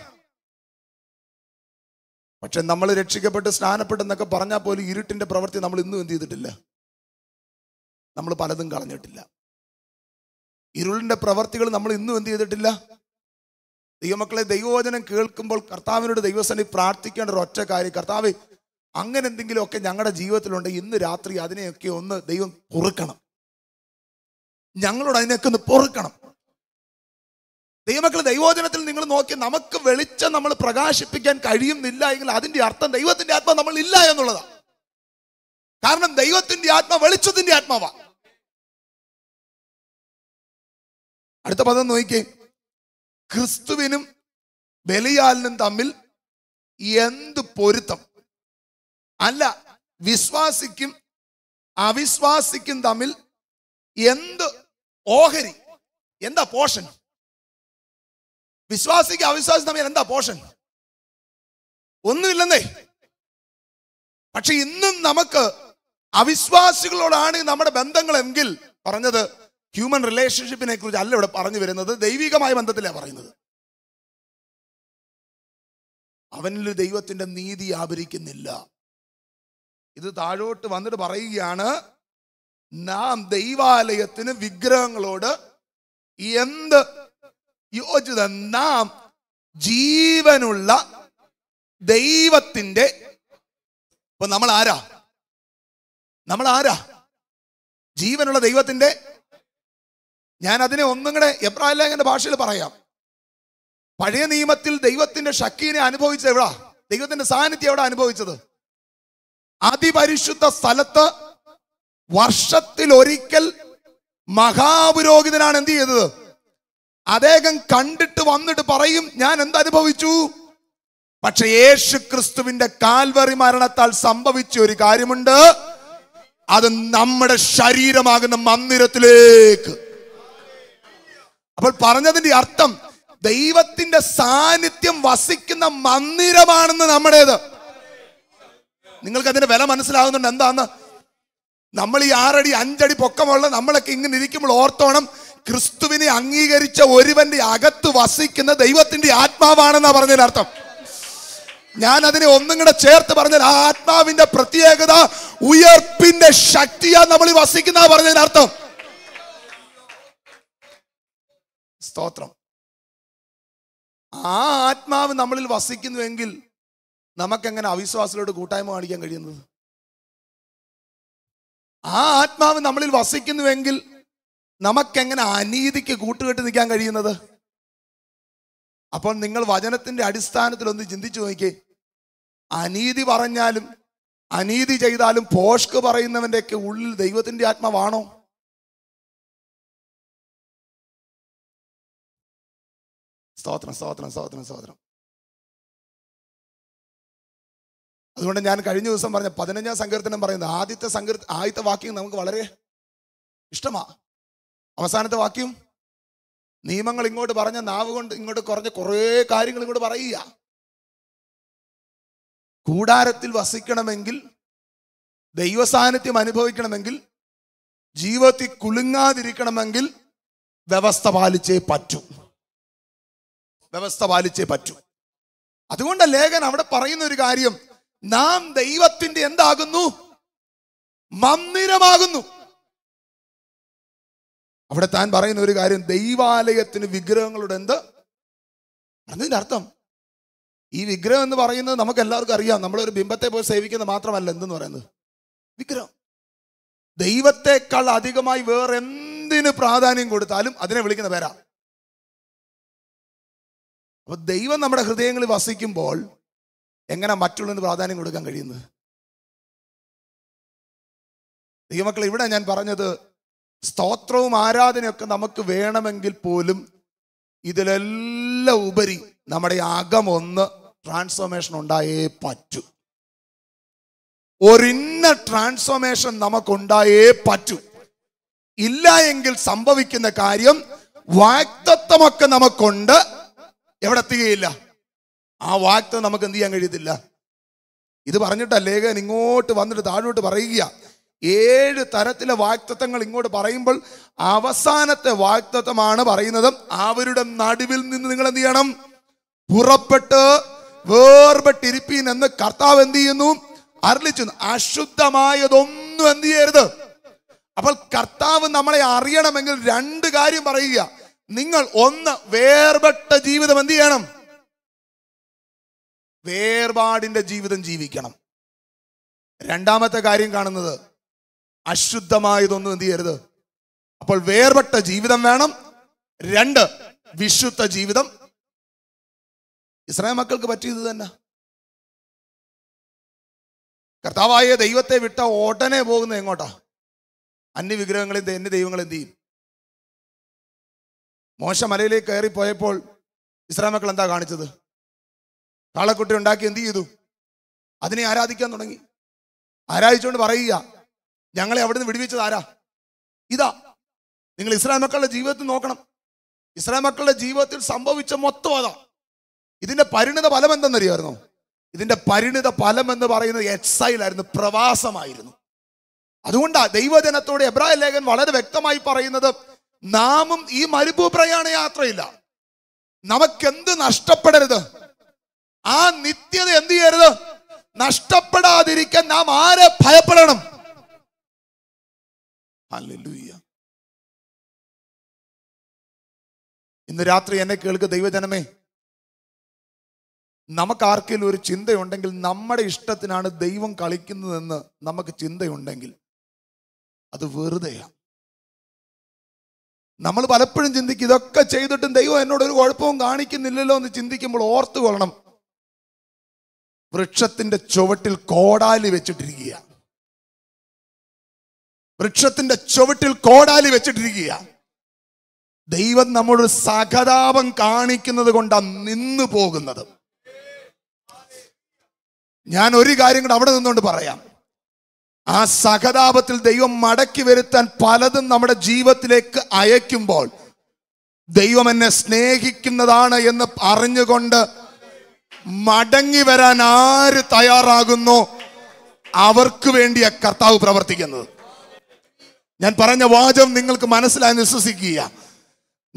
പക്ഷെ നമ്മൾ രക്ഷിക്കപ്പെട്ട് സ്നാനപ്പെട്ടെന്നൊക്കെ പറഞ്ഞാൽ പോലും ഇരുട്ടിന്റെ പ്രവൃത്തി നമ്മൾ ഇന്നും എന്ത് ചെയ്തിട്ടില്ല നമ്മൾ പലതും കളഞ്ഞിട്ടില്ല ഇരുളിന്റെ പ്രവർത്തികൾ നമ്മൾ ഇന്നും എന്ത് ചെയ്തിട്ടില്ല ദൈവമക്കളെ ദൈവവചനം കേൾക്കുമ്പോൾ കർത്താവിനോട് ദൈവസനി പ്രാർത്ഥിക്കേണ്ട ഒരു ഒറ്റ കാര്യം കർത്താവ് അങ്ങനെ എന്തെങ്കിലുമൊക്കെ ഞങ്ങളുടെ ജീവിതത്തിലുണ്ട് ഇന്ന് രാത്രി അതിനെയൊക്കെ ഒന്ന് ദൈവം കുറുക്കണം ഞങ്ങളോട് അതിനൊക്കെ ഒന്ന് പൊറുക്കണം ദൈവമക്കൾ ദൈവോചനത്തിൽ നിങ്ങൾ നോക്കി നമുക്ക് വെളിച്ചം നമ്മൾ പ്രകാശിപ്പിക്കാൻ കഴിയുന്നില്ല എങ്കിൽ അതിന്റെ അർത്ഥം ദൈവത്തിന്റെ ആത്മാ നമ്മൾ ഇല്ല എന്നുള്ളതാണ് കാരണം ദൈവത്തിന്റെ ആത്മാ വെളിച്ചത്തിന്റെ ആത്മാവാ അടുത്ത പദം നോക്കി ക്രിസ്തുവിനും ബലിയാലിനും തമ്മിൽ എന്ത് പൊരുത്തം അല്ല വിശ്വാസിക്കും അവിശ്വാസിക്കും തമ്മിൽ എന്ത് ഓഹരി എന്താ പോഷൻ വിശ്വാസിക്ക് അവിശ്വാസി തമ്മിൽ എന്താ പോഷൻ ഒന്നുമില്ലെന്നേ പക്ഷെ ഇന്നും നമുക്ക് അവിശ്വാസികളോടാണ് നമ്മുടെ ബന്ധങ്ങൾ എങ്കിൽ പറഞ്ഞത് ഹ്യൂമൻ റിലേഷൻഷിപ്പിനെ കുറിച്ച് അല്ല ഇവിടെ പറഞ്ഞു വരുന്നത് ദൈവികമായ ബന്ധത്തിലാണ് പറയുന്നത് അവനിൽ ദൈവത്തിന്റെ നീതി ആപരിക്കുന്നില്ല ഇത് താഴോട്ട് വന്നിട്ട് പറയുകയാണ് നാം ദൈവാലയത്തിന് വിഗ്രഹങ്ങളോട് എന്ത് യോജിത നാം ജീവനുള്ള ദൈവത്തിൻ്റെ ഇപ്പൊ നമ്മൾ ആരാ നമ്മൾ ആരാ ജീവനുള്ള ദൈവത്തിൻ്റെ ഞാൻ അതിനെ ഒന്നും കൂടെ എബ്രാഹിം ലേഖന്റെ ഭാഷയിൽ പറയാം പഴയ നിയമത്തിൽ ദൈവത്തിന്റെ ശക്തിനെ അനുഭവിച്ചത് എവിടാ ദൈവത്തിന്റെ സാന്നിധ്യം എവിടെ അനുഭവിച്ചത് അതിപരിശുദ്ധ സ്ഥലത്ത് വർഷത്തിൽ ഒരിക്കൽ മഹാപുരോഹിതനാണ് എന്ത് ചെയ്തത് അദ്ദേഹം കണ്ടിട്ട് വന്നിട്ട് പറയും ഞാൻ എന്തനുഭവിച്ചു പക്ഷെ യേശു ക്രിസ്തുവിന്റെ കാൽവറി മരണത്താൽ സംഭവിച്ച ഒരു കാര്യമുണ്ട് അത് നമ്മുടെ ശരീരമാകുന്ന മന്ദിരത്തിലേക്ക് അപ്പോൾ പറഞ്ഞതിന്റെ അർത്ഥം ദൈവത്തിന്റെ സാന്നിധ്യം വസിക്കുന്ന മന്ദിരമാണെന്ന് നമ്മുടേത് നിങ്ങൾക്ക് അതിന്റെ വില മനസ്സിലാകുന്നുണ്ട് എന്താന്ന് നമ്മൾ ഈ ആറടി അഞ്ചടി പൊക്കമുള്ള നമ്മളൊക്കെ ഇങ്ങനെ ഇരിക്കുമ്പോൾ ഓർത്തോണം ക്രിസ്തുവിനെ അംഗീകരിച്ച ഒരുവന്റെ അകത്ത് വസിക്കുന്ന ദൈവത്തിന്റെ ആത്മാവാണെന്നാ പറഞ്ഞതിനർത്ഥം ഞാൻ അതിനെ ഒന്നും കൂടെ ചേർത്ത് പറഞ്ഞ ആ ആത്മാവിന്റെ പ്രത്യേകത ഉയർപ്പിന്റെ ശക്തിയാ നമ്മൾ വസിക്കുന്ന പറഞ്ഞതിനർത്ഥം സ്തോത്രം ആ ആത്മാവ് നമ്മളിൽ വസിക്കുന്നുവെങ്കിൽ നമുക്കെങ്ങനെ അവിശ്വാസികളോട് കൂട്ടായ്മ കാണിക്കാൻ കഴിയുന്നത് ആ ആത്മാവ് നമ്മളിൽ വസിക്കുന്നുവെങ്കിൽ നമുക്കെങ്ങനെ അനീതിക്ക് കൂട്ടുകെട്ട് നിൽക്കാൻ കഴിയുന്നത് അപ്പോൾ നിങ്ങൾ വചനത്തിന്റെ അടിസ്ഥാനത്തിൽ ഒന്ന് ചിന്തിച്ചു നോക്കി അനീതി പറഞ്ഞാലും അനീതി ചെയ്താലും പോഷ്ക് പറയുന്നവൻ്റെയൊക്കെ ഉള്ളിൽ ദൈവത്തിന്റെ ആത്മാവാണോ സ്തോത്രം സ്തോത്രം സ്തോത്രം സ്തോത്രം അതുകൊണ്ട് ഞാൻ കഴിഞ്ഞ ദിവസം പറഞ്ഞ പതിനഞ്ചാം സങ്കീർത്തനം പറയുന്നത് ആദ്യത്തെ സങ്കീർ ആദ്യത്തെ വാക്യം നമുക്ക് വളരെ ഇഷ്ടമാണ് അവസാനത്തെ വാക്യം നിയമങ്ങൾ ഇങ്ങോട്ട് പറഞ്ഞ നാവ് കൊണ്ട് ഇങ്ങോട്ട് കുറഞ്ഞ കുറേ കാര്യങ്ങൾ ഇങ്ങോട്ട് പറയുക കൂടാരത്തിൽ വസിക്കണമെങ്കിൽ ദൈവസാന്നിധ്യം അനുഭവിക്കണമെങ്കിൽ ജീവിതത്തിൽ കുലുങ്ങാതിരിക്കണമെങ്കിൽ വ്യവസ്ഥ പാലിച്ചേ പറ്റൂ വ്യവസ്ഥ പാലിച്ചേ പറ്റൂ അതുകൊണ്ട് ലേഖൻ അവിടെ പറയുന്ന ഒരു കാര്യം നാം ദൈവത്തിന്റെ എന്താകുന്നു മന്ദിരമാകുന്നു അവിടെ താൻ പറയുന്ന ഒരു കാര്യം ദൈവാലയത്തിന് വിഗ്രഹങ്ങളുടെ എന്ത് അതിൻ്റെ അർത്ഥം ഈ വിഗ്രഹം എന്ന് പറയുന്നത് നമുക്ക് എല്ലാവർക്കും അറിയാം നമ്മളൊരു ബിംബത്തെ പോയി സേവിക്കുന്നത് മാത്രമല്ല എന്തെന്ന് പറയുന്നത് വിഗ്രഹം ദൈവത്തെക്കാൾ അധികമായി വേറെ എന്തിനു പ്രാധാന്യം കൊടുത്താലും അതിനെ വിളിക്കുന്ന പേരാ അപ്പൊ ദൈവം നമ്മുടെ ഹൃദയങ്ങളിൽ വസിക്കുമ്പോൾ എങ്ങനെ മറ്റുള്ളതിന് പ്രാധാന്യം കൊടുക്കാൻ കഴിയുന്നത് ദൈവമക്കൾ ഇവിടെ ഞാൻ പറഞ്ഞത് സ്തോത്രവും ആരാധനയൊക്കെ നമുക്ക് വേണമെങ്കിൽ പോലും ഇതിലെല്ലാം ഉപരി നമ്മുടെ അകമൊന്ന് ട്രാൻസ്ഫോർമേഷൻ ഉണ്ടായേ പറ്റൂ ഒരിന്ന ട്രാൻസ്ഫോർമേഷൻ നമുക്കുണ്ടായേ പറ്റൂ ഇല്ല എങ്കിൽ സംഭവിക്കുന്ന കാര്യം വാക്തത്വമൊക്കെ നമുക്കുണ്ട് എവിടെ എത്തുകയില്ല ആ വാക്ത നമുക്ക് എന്ത് ചെയ്യാൻ കഴിയത്തില്ല ഇത് പറഞ്ഞിട്ട ലേഖൻ ഇങ്ങോട്ട് വന്നിട്ട് താഴോട്ട് പറയുക ഏഴ് തരത്തിലെ വാക്തത്വങ്ങൾ ഇങ്ങോട്ട് പറയുമ്പോൾ അവസാനത്തെ വാക്തത്വമാണ് പറയുന്നത് അവരുടെ നടുവിൽ നിന്ന് നിങ്ങൾ എന്ത് ചെയ്യണം പുറപ്പെട്ട് വേർപെട്ടിരിപ്പീൻ എന്ന് കർത്താവ് എന്ത് ചെയ്യുന്നു അറിയിച്ചു അശുദ്ധമായതൊന്നും എന്ത് ചെയ്യരുത് അപ്പോൾ കർത്താവ് നമ്മളെ അറിയണമെങ്കിൽ രണ്ട് കാര്യം പറയുക നിങ്ങൾ ഒന്ന് വേർപെട്ട ജീവിതം എന്ത് ചെയ്യണം വേർപാടിൻ്റെ ജീവിതം ജീവിക്കണം രണ്ടാമത്തെ കാര്യം കാണുന്നത് അശുദ്ധമായതൊന്നും എന്ത് ചെയ്യരുത് അപ്പോൾ വേർപെട്ട ജീവിതം വേണം രണ്ട് വിശുദ്ധ ജീവിതം ഇസ്രായേൽ മക്കൾക്ക് പറ്റിയത് തന്നെ കർത്താവായ ദൈവത്തെ വിട്ട ഓട്ടനെ പോകുന്നത് എങ്ങോട്ടാ അന്യവിഗ്രഹങ്ങളിൽ അന്യ ദൈവങ്ങൾ എന്ത് ചെയ്യും മോശ മലയിലേക്ക് കയറിപ്പോയപ്പോൾ ഇസ്രായേൽ മക്കൾ എന്താ കാണിച്ചത് കാളക്കുട്ടി ഉണ്ടാക്കി എന്ത് ചെയ്തു അതിനെ ആരാധിക്കാൻ തുടങ്ങി ആരാധിച്ചുകൊണ്ട് പറയുക ഞങ്ങളെ അവിടെ നിന്ന് വിടുവിച്ചത് ആരാ ഇതാ നിങ്ങൾ ഇസ്ലാം മക്കളുടെ ജീവിതത്തിൽ നോക്കണം ഇസ്ലാം മക്കളുടെ ജീവിതത്തിൽ സംഭവിച്ച മൊത്തം അതാ ഇതിന്റെ പരിണിത ഫലം എന്തെന്നറിയായിരുന്നു ഇതിന്റെ പരിണിത ഫലം എന്ന് പറയുന്നത് എക്സൈൽ ആയിരുന്നു പ്രവാസമായിരുന്നു അതുകൊണ്ടാ ദൈവജനത്തോട് എബ്രാഹിം ലേഖൻ വളരെ വ്യക്തമായി പറയുന്നത് നാമും ഈ മരുഭൂ പ്രയാണ യാത്രയില്ല നമുക്കെന്ത് നഷ്ടപ്പെടരുത് ആ നിത്യത എന്ത് ചെയ്യരുത് നഷ്ടപ്പെടാതിരിക്കാൻ നാം ആരെ ഭയപ്പെടണം ഇന്ന് രാത്രി എന്നെ കേൾക്കുക ദൈവജനമേ നമുക്ക് ആർക്കെങ്കിലും ഒരു ചിന്തയുണ്ടെങ്കിൽ നമ്മുടെ ഇഷ്ടത്തിനാണ് ദൈവം കളിക്കുന്നതെന്ന് നമുക്ക് ചിന്തയുണ്ടെങ്കിൽ അത് വെറുതെയാണ് നമ്മൾ പലപ്പോഴും ചിന്തിക്കും ഇതൊക്കെ ചെയ്തിട്ടും ദൈവം എന്നോട് ഒരു കുഴപ്പവും കാണിക്കുന്നില്ലല്ലോ എന്ന് ചിന്തിക്കുമ്പോൾ ഓർത്തു കൊള്ളണം വൃക്ഷത്തിന്റെ ചുവട്ടിൽ കോടാലി വെച്ചിട്ടിരിക്കുക വൃക്ഷത്തിന്റെ ചുവട്ടിൽ കോടാലി വെച്ചിട്ടിരിക്കുക ദൈവം നമ്മളൊരു സഹതാപം കാണിക്കുന്നത് കൊണ്ടാണ് നിന്നു പോകുന്നത് ഞാൻ ഒരു കാര്യം കൂടെ അവിടെ നിന്നുകൊണ്ട് പറയാം ആ സഹതാപത്തിൽ ദൈവം മടക്കി വരുത്താൻ പലതും നമ്മുടെ ജീവിതത്തിലേക്ക് അയക്കുമ്പോൾ ദൈവം എന്നെ സ്നേഹിക്കുന്നതാണ് എന്ന് അറിഞ്ഞുകൊണ്ട് മടങ്ങി വരാൻ ആര് തയ്യാറാകുന്നു അവർക്ക് വേണ്ടിയ കർത്താവ് പ്രവർത്തിക്കുന്നത് ഞാൻ പറഞ്ഞ വാചം നിങ്ങൾക്ക് മനസ്സിലായി വിശ്വസിക്കുക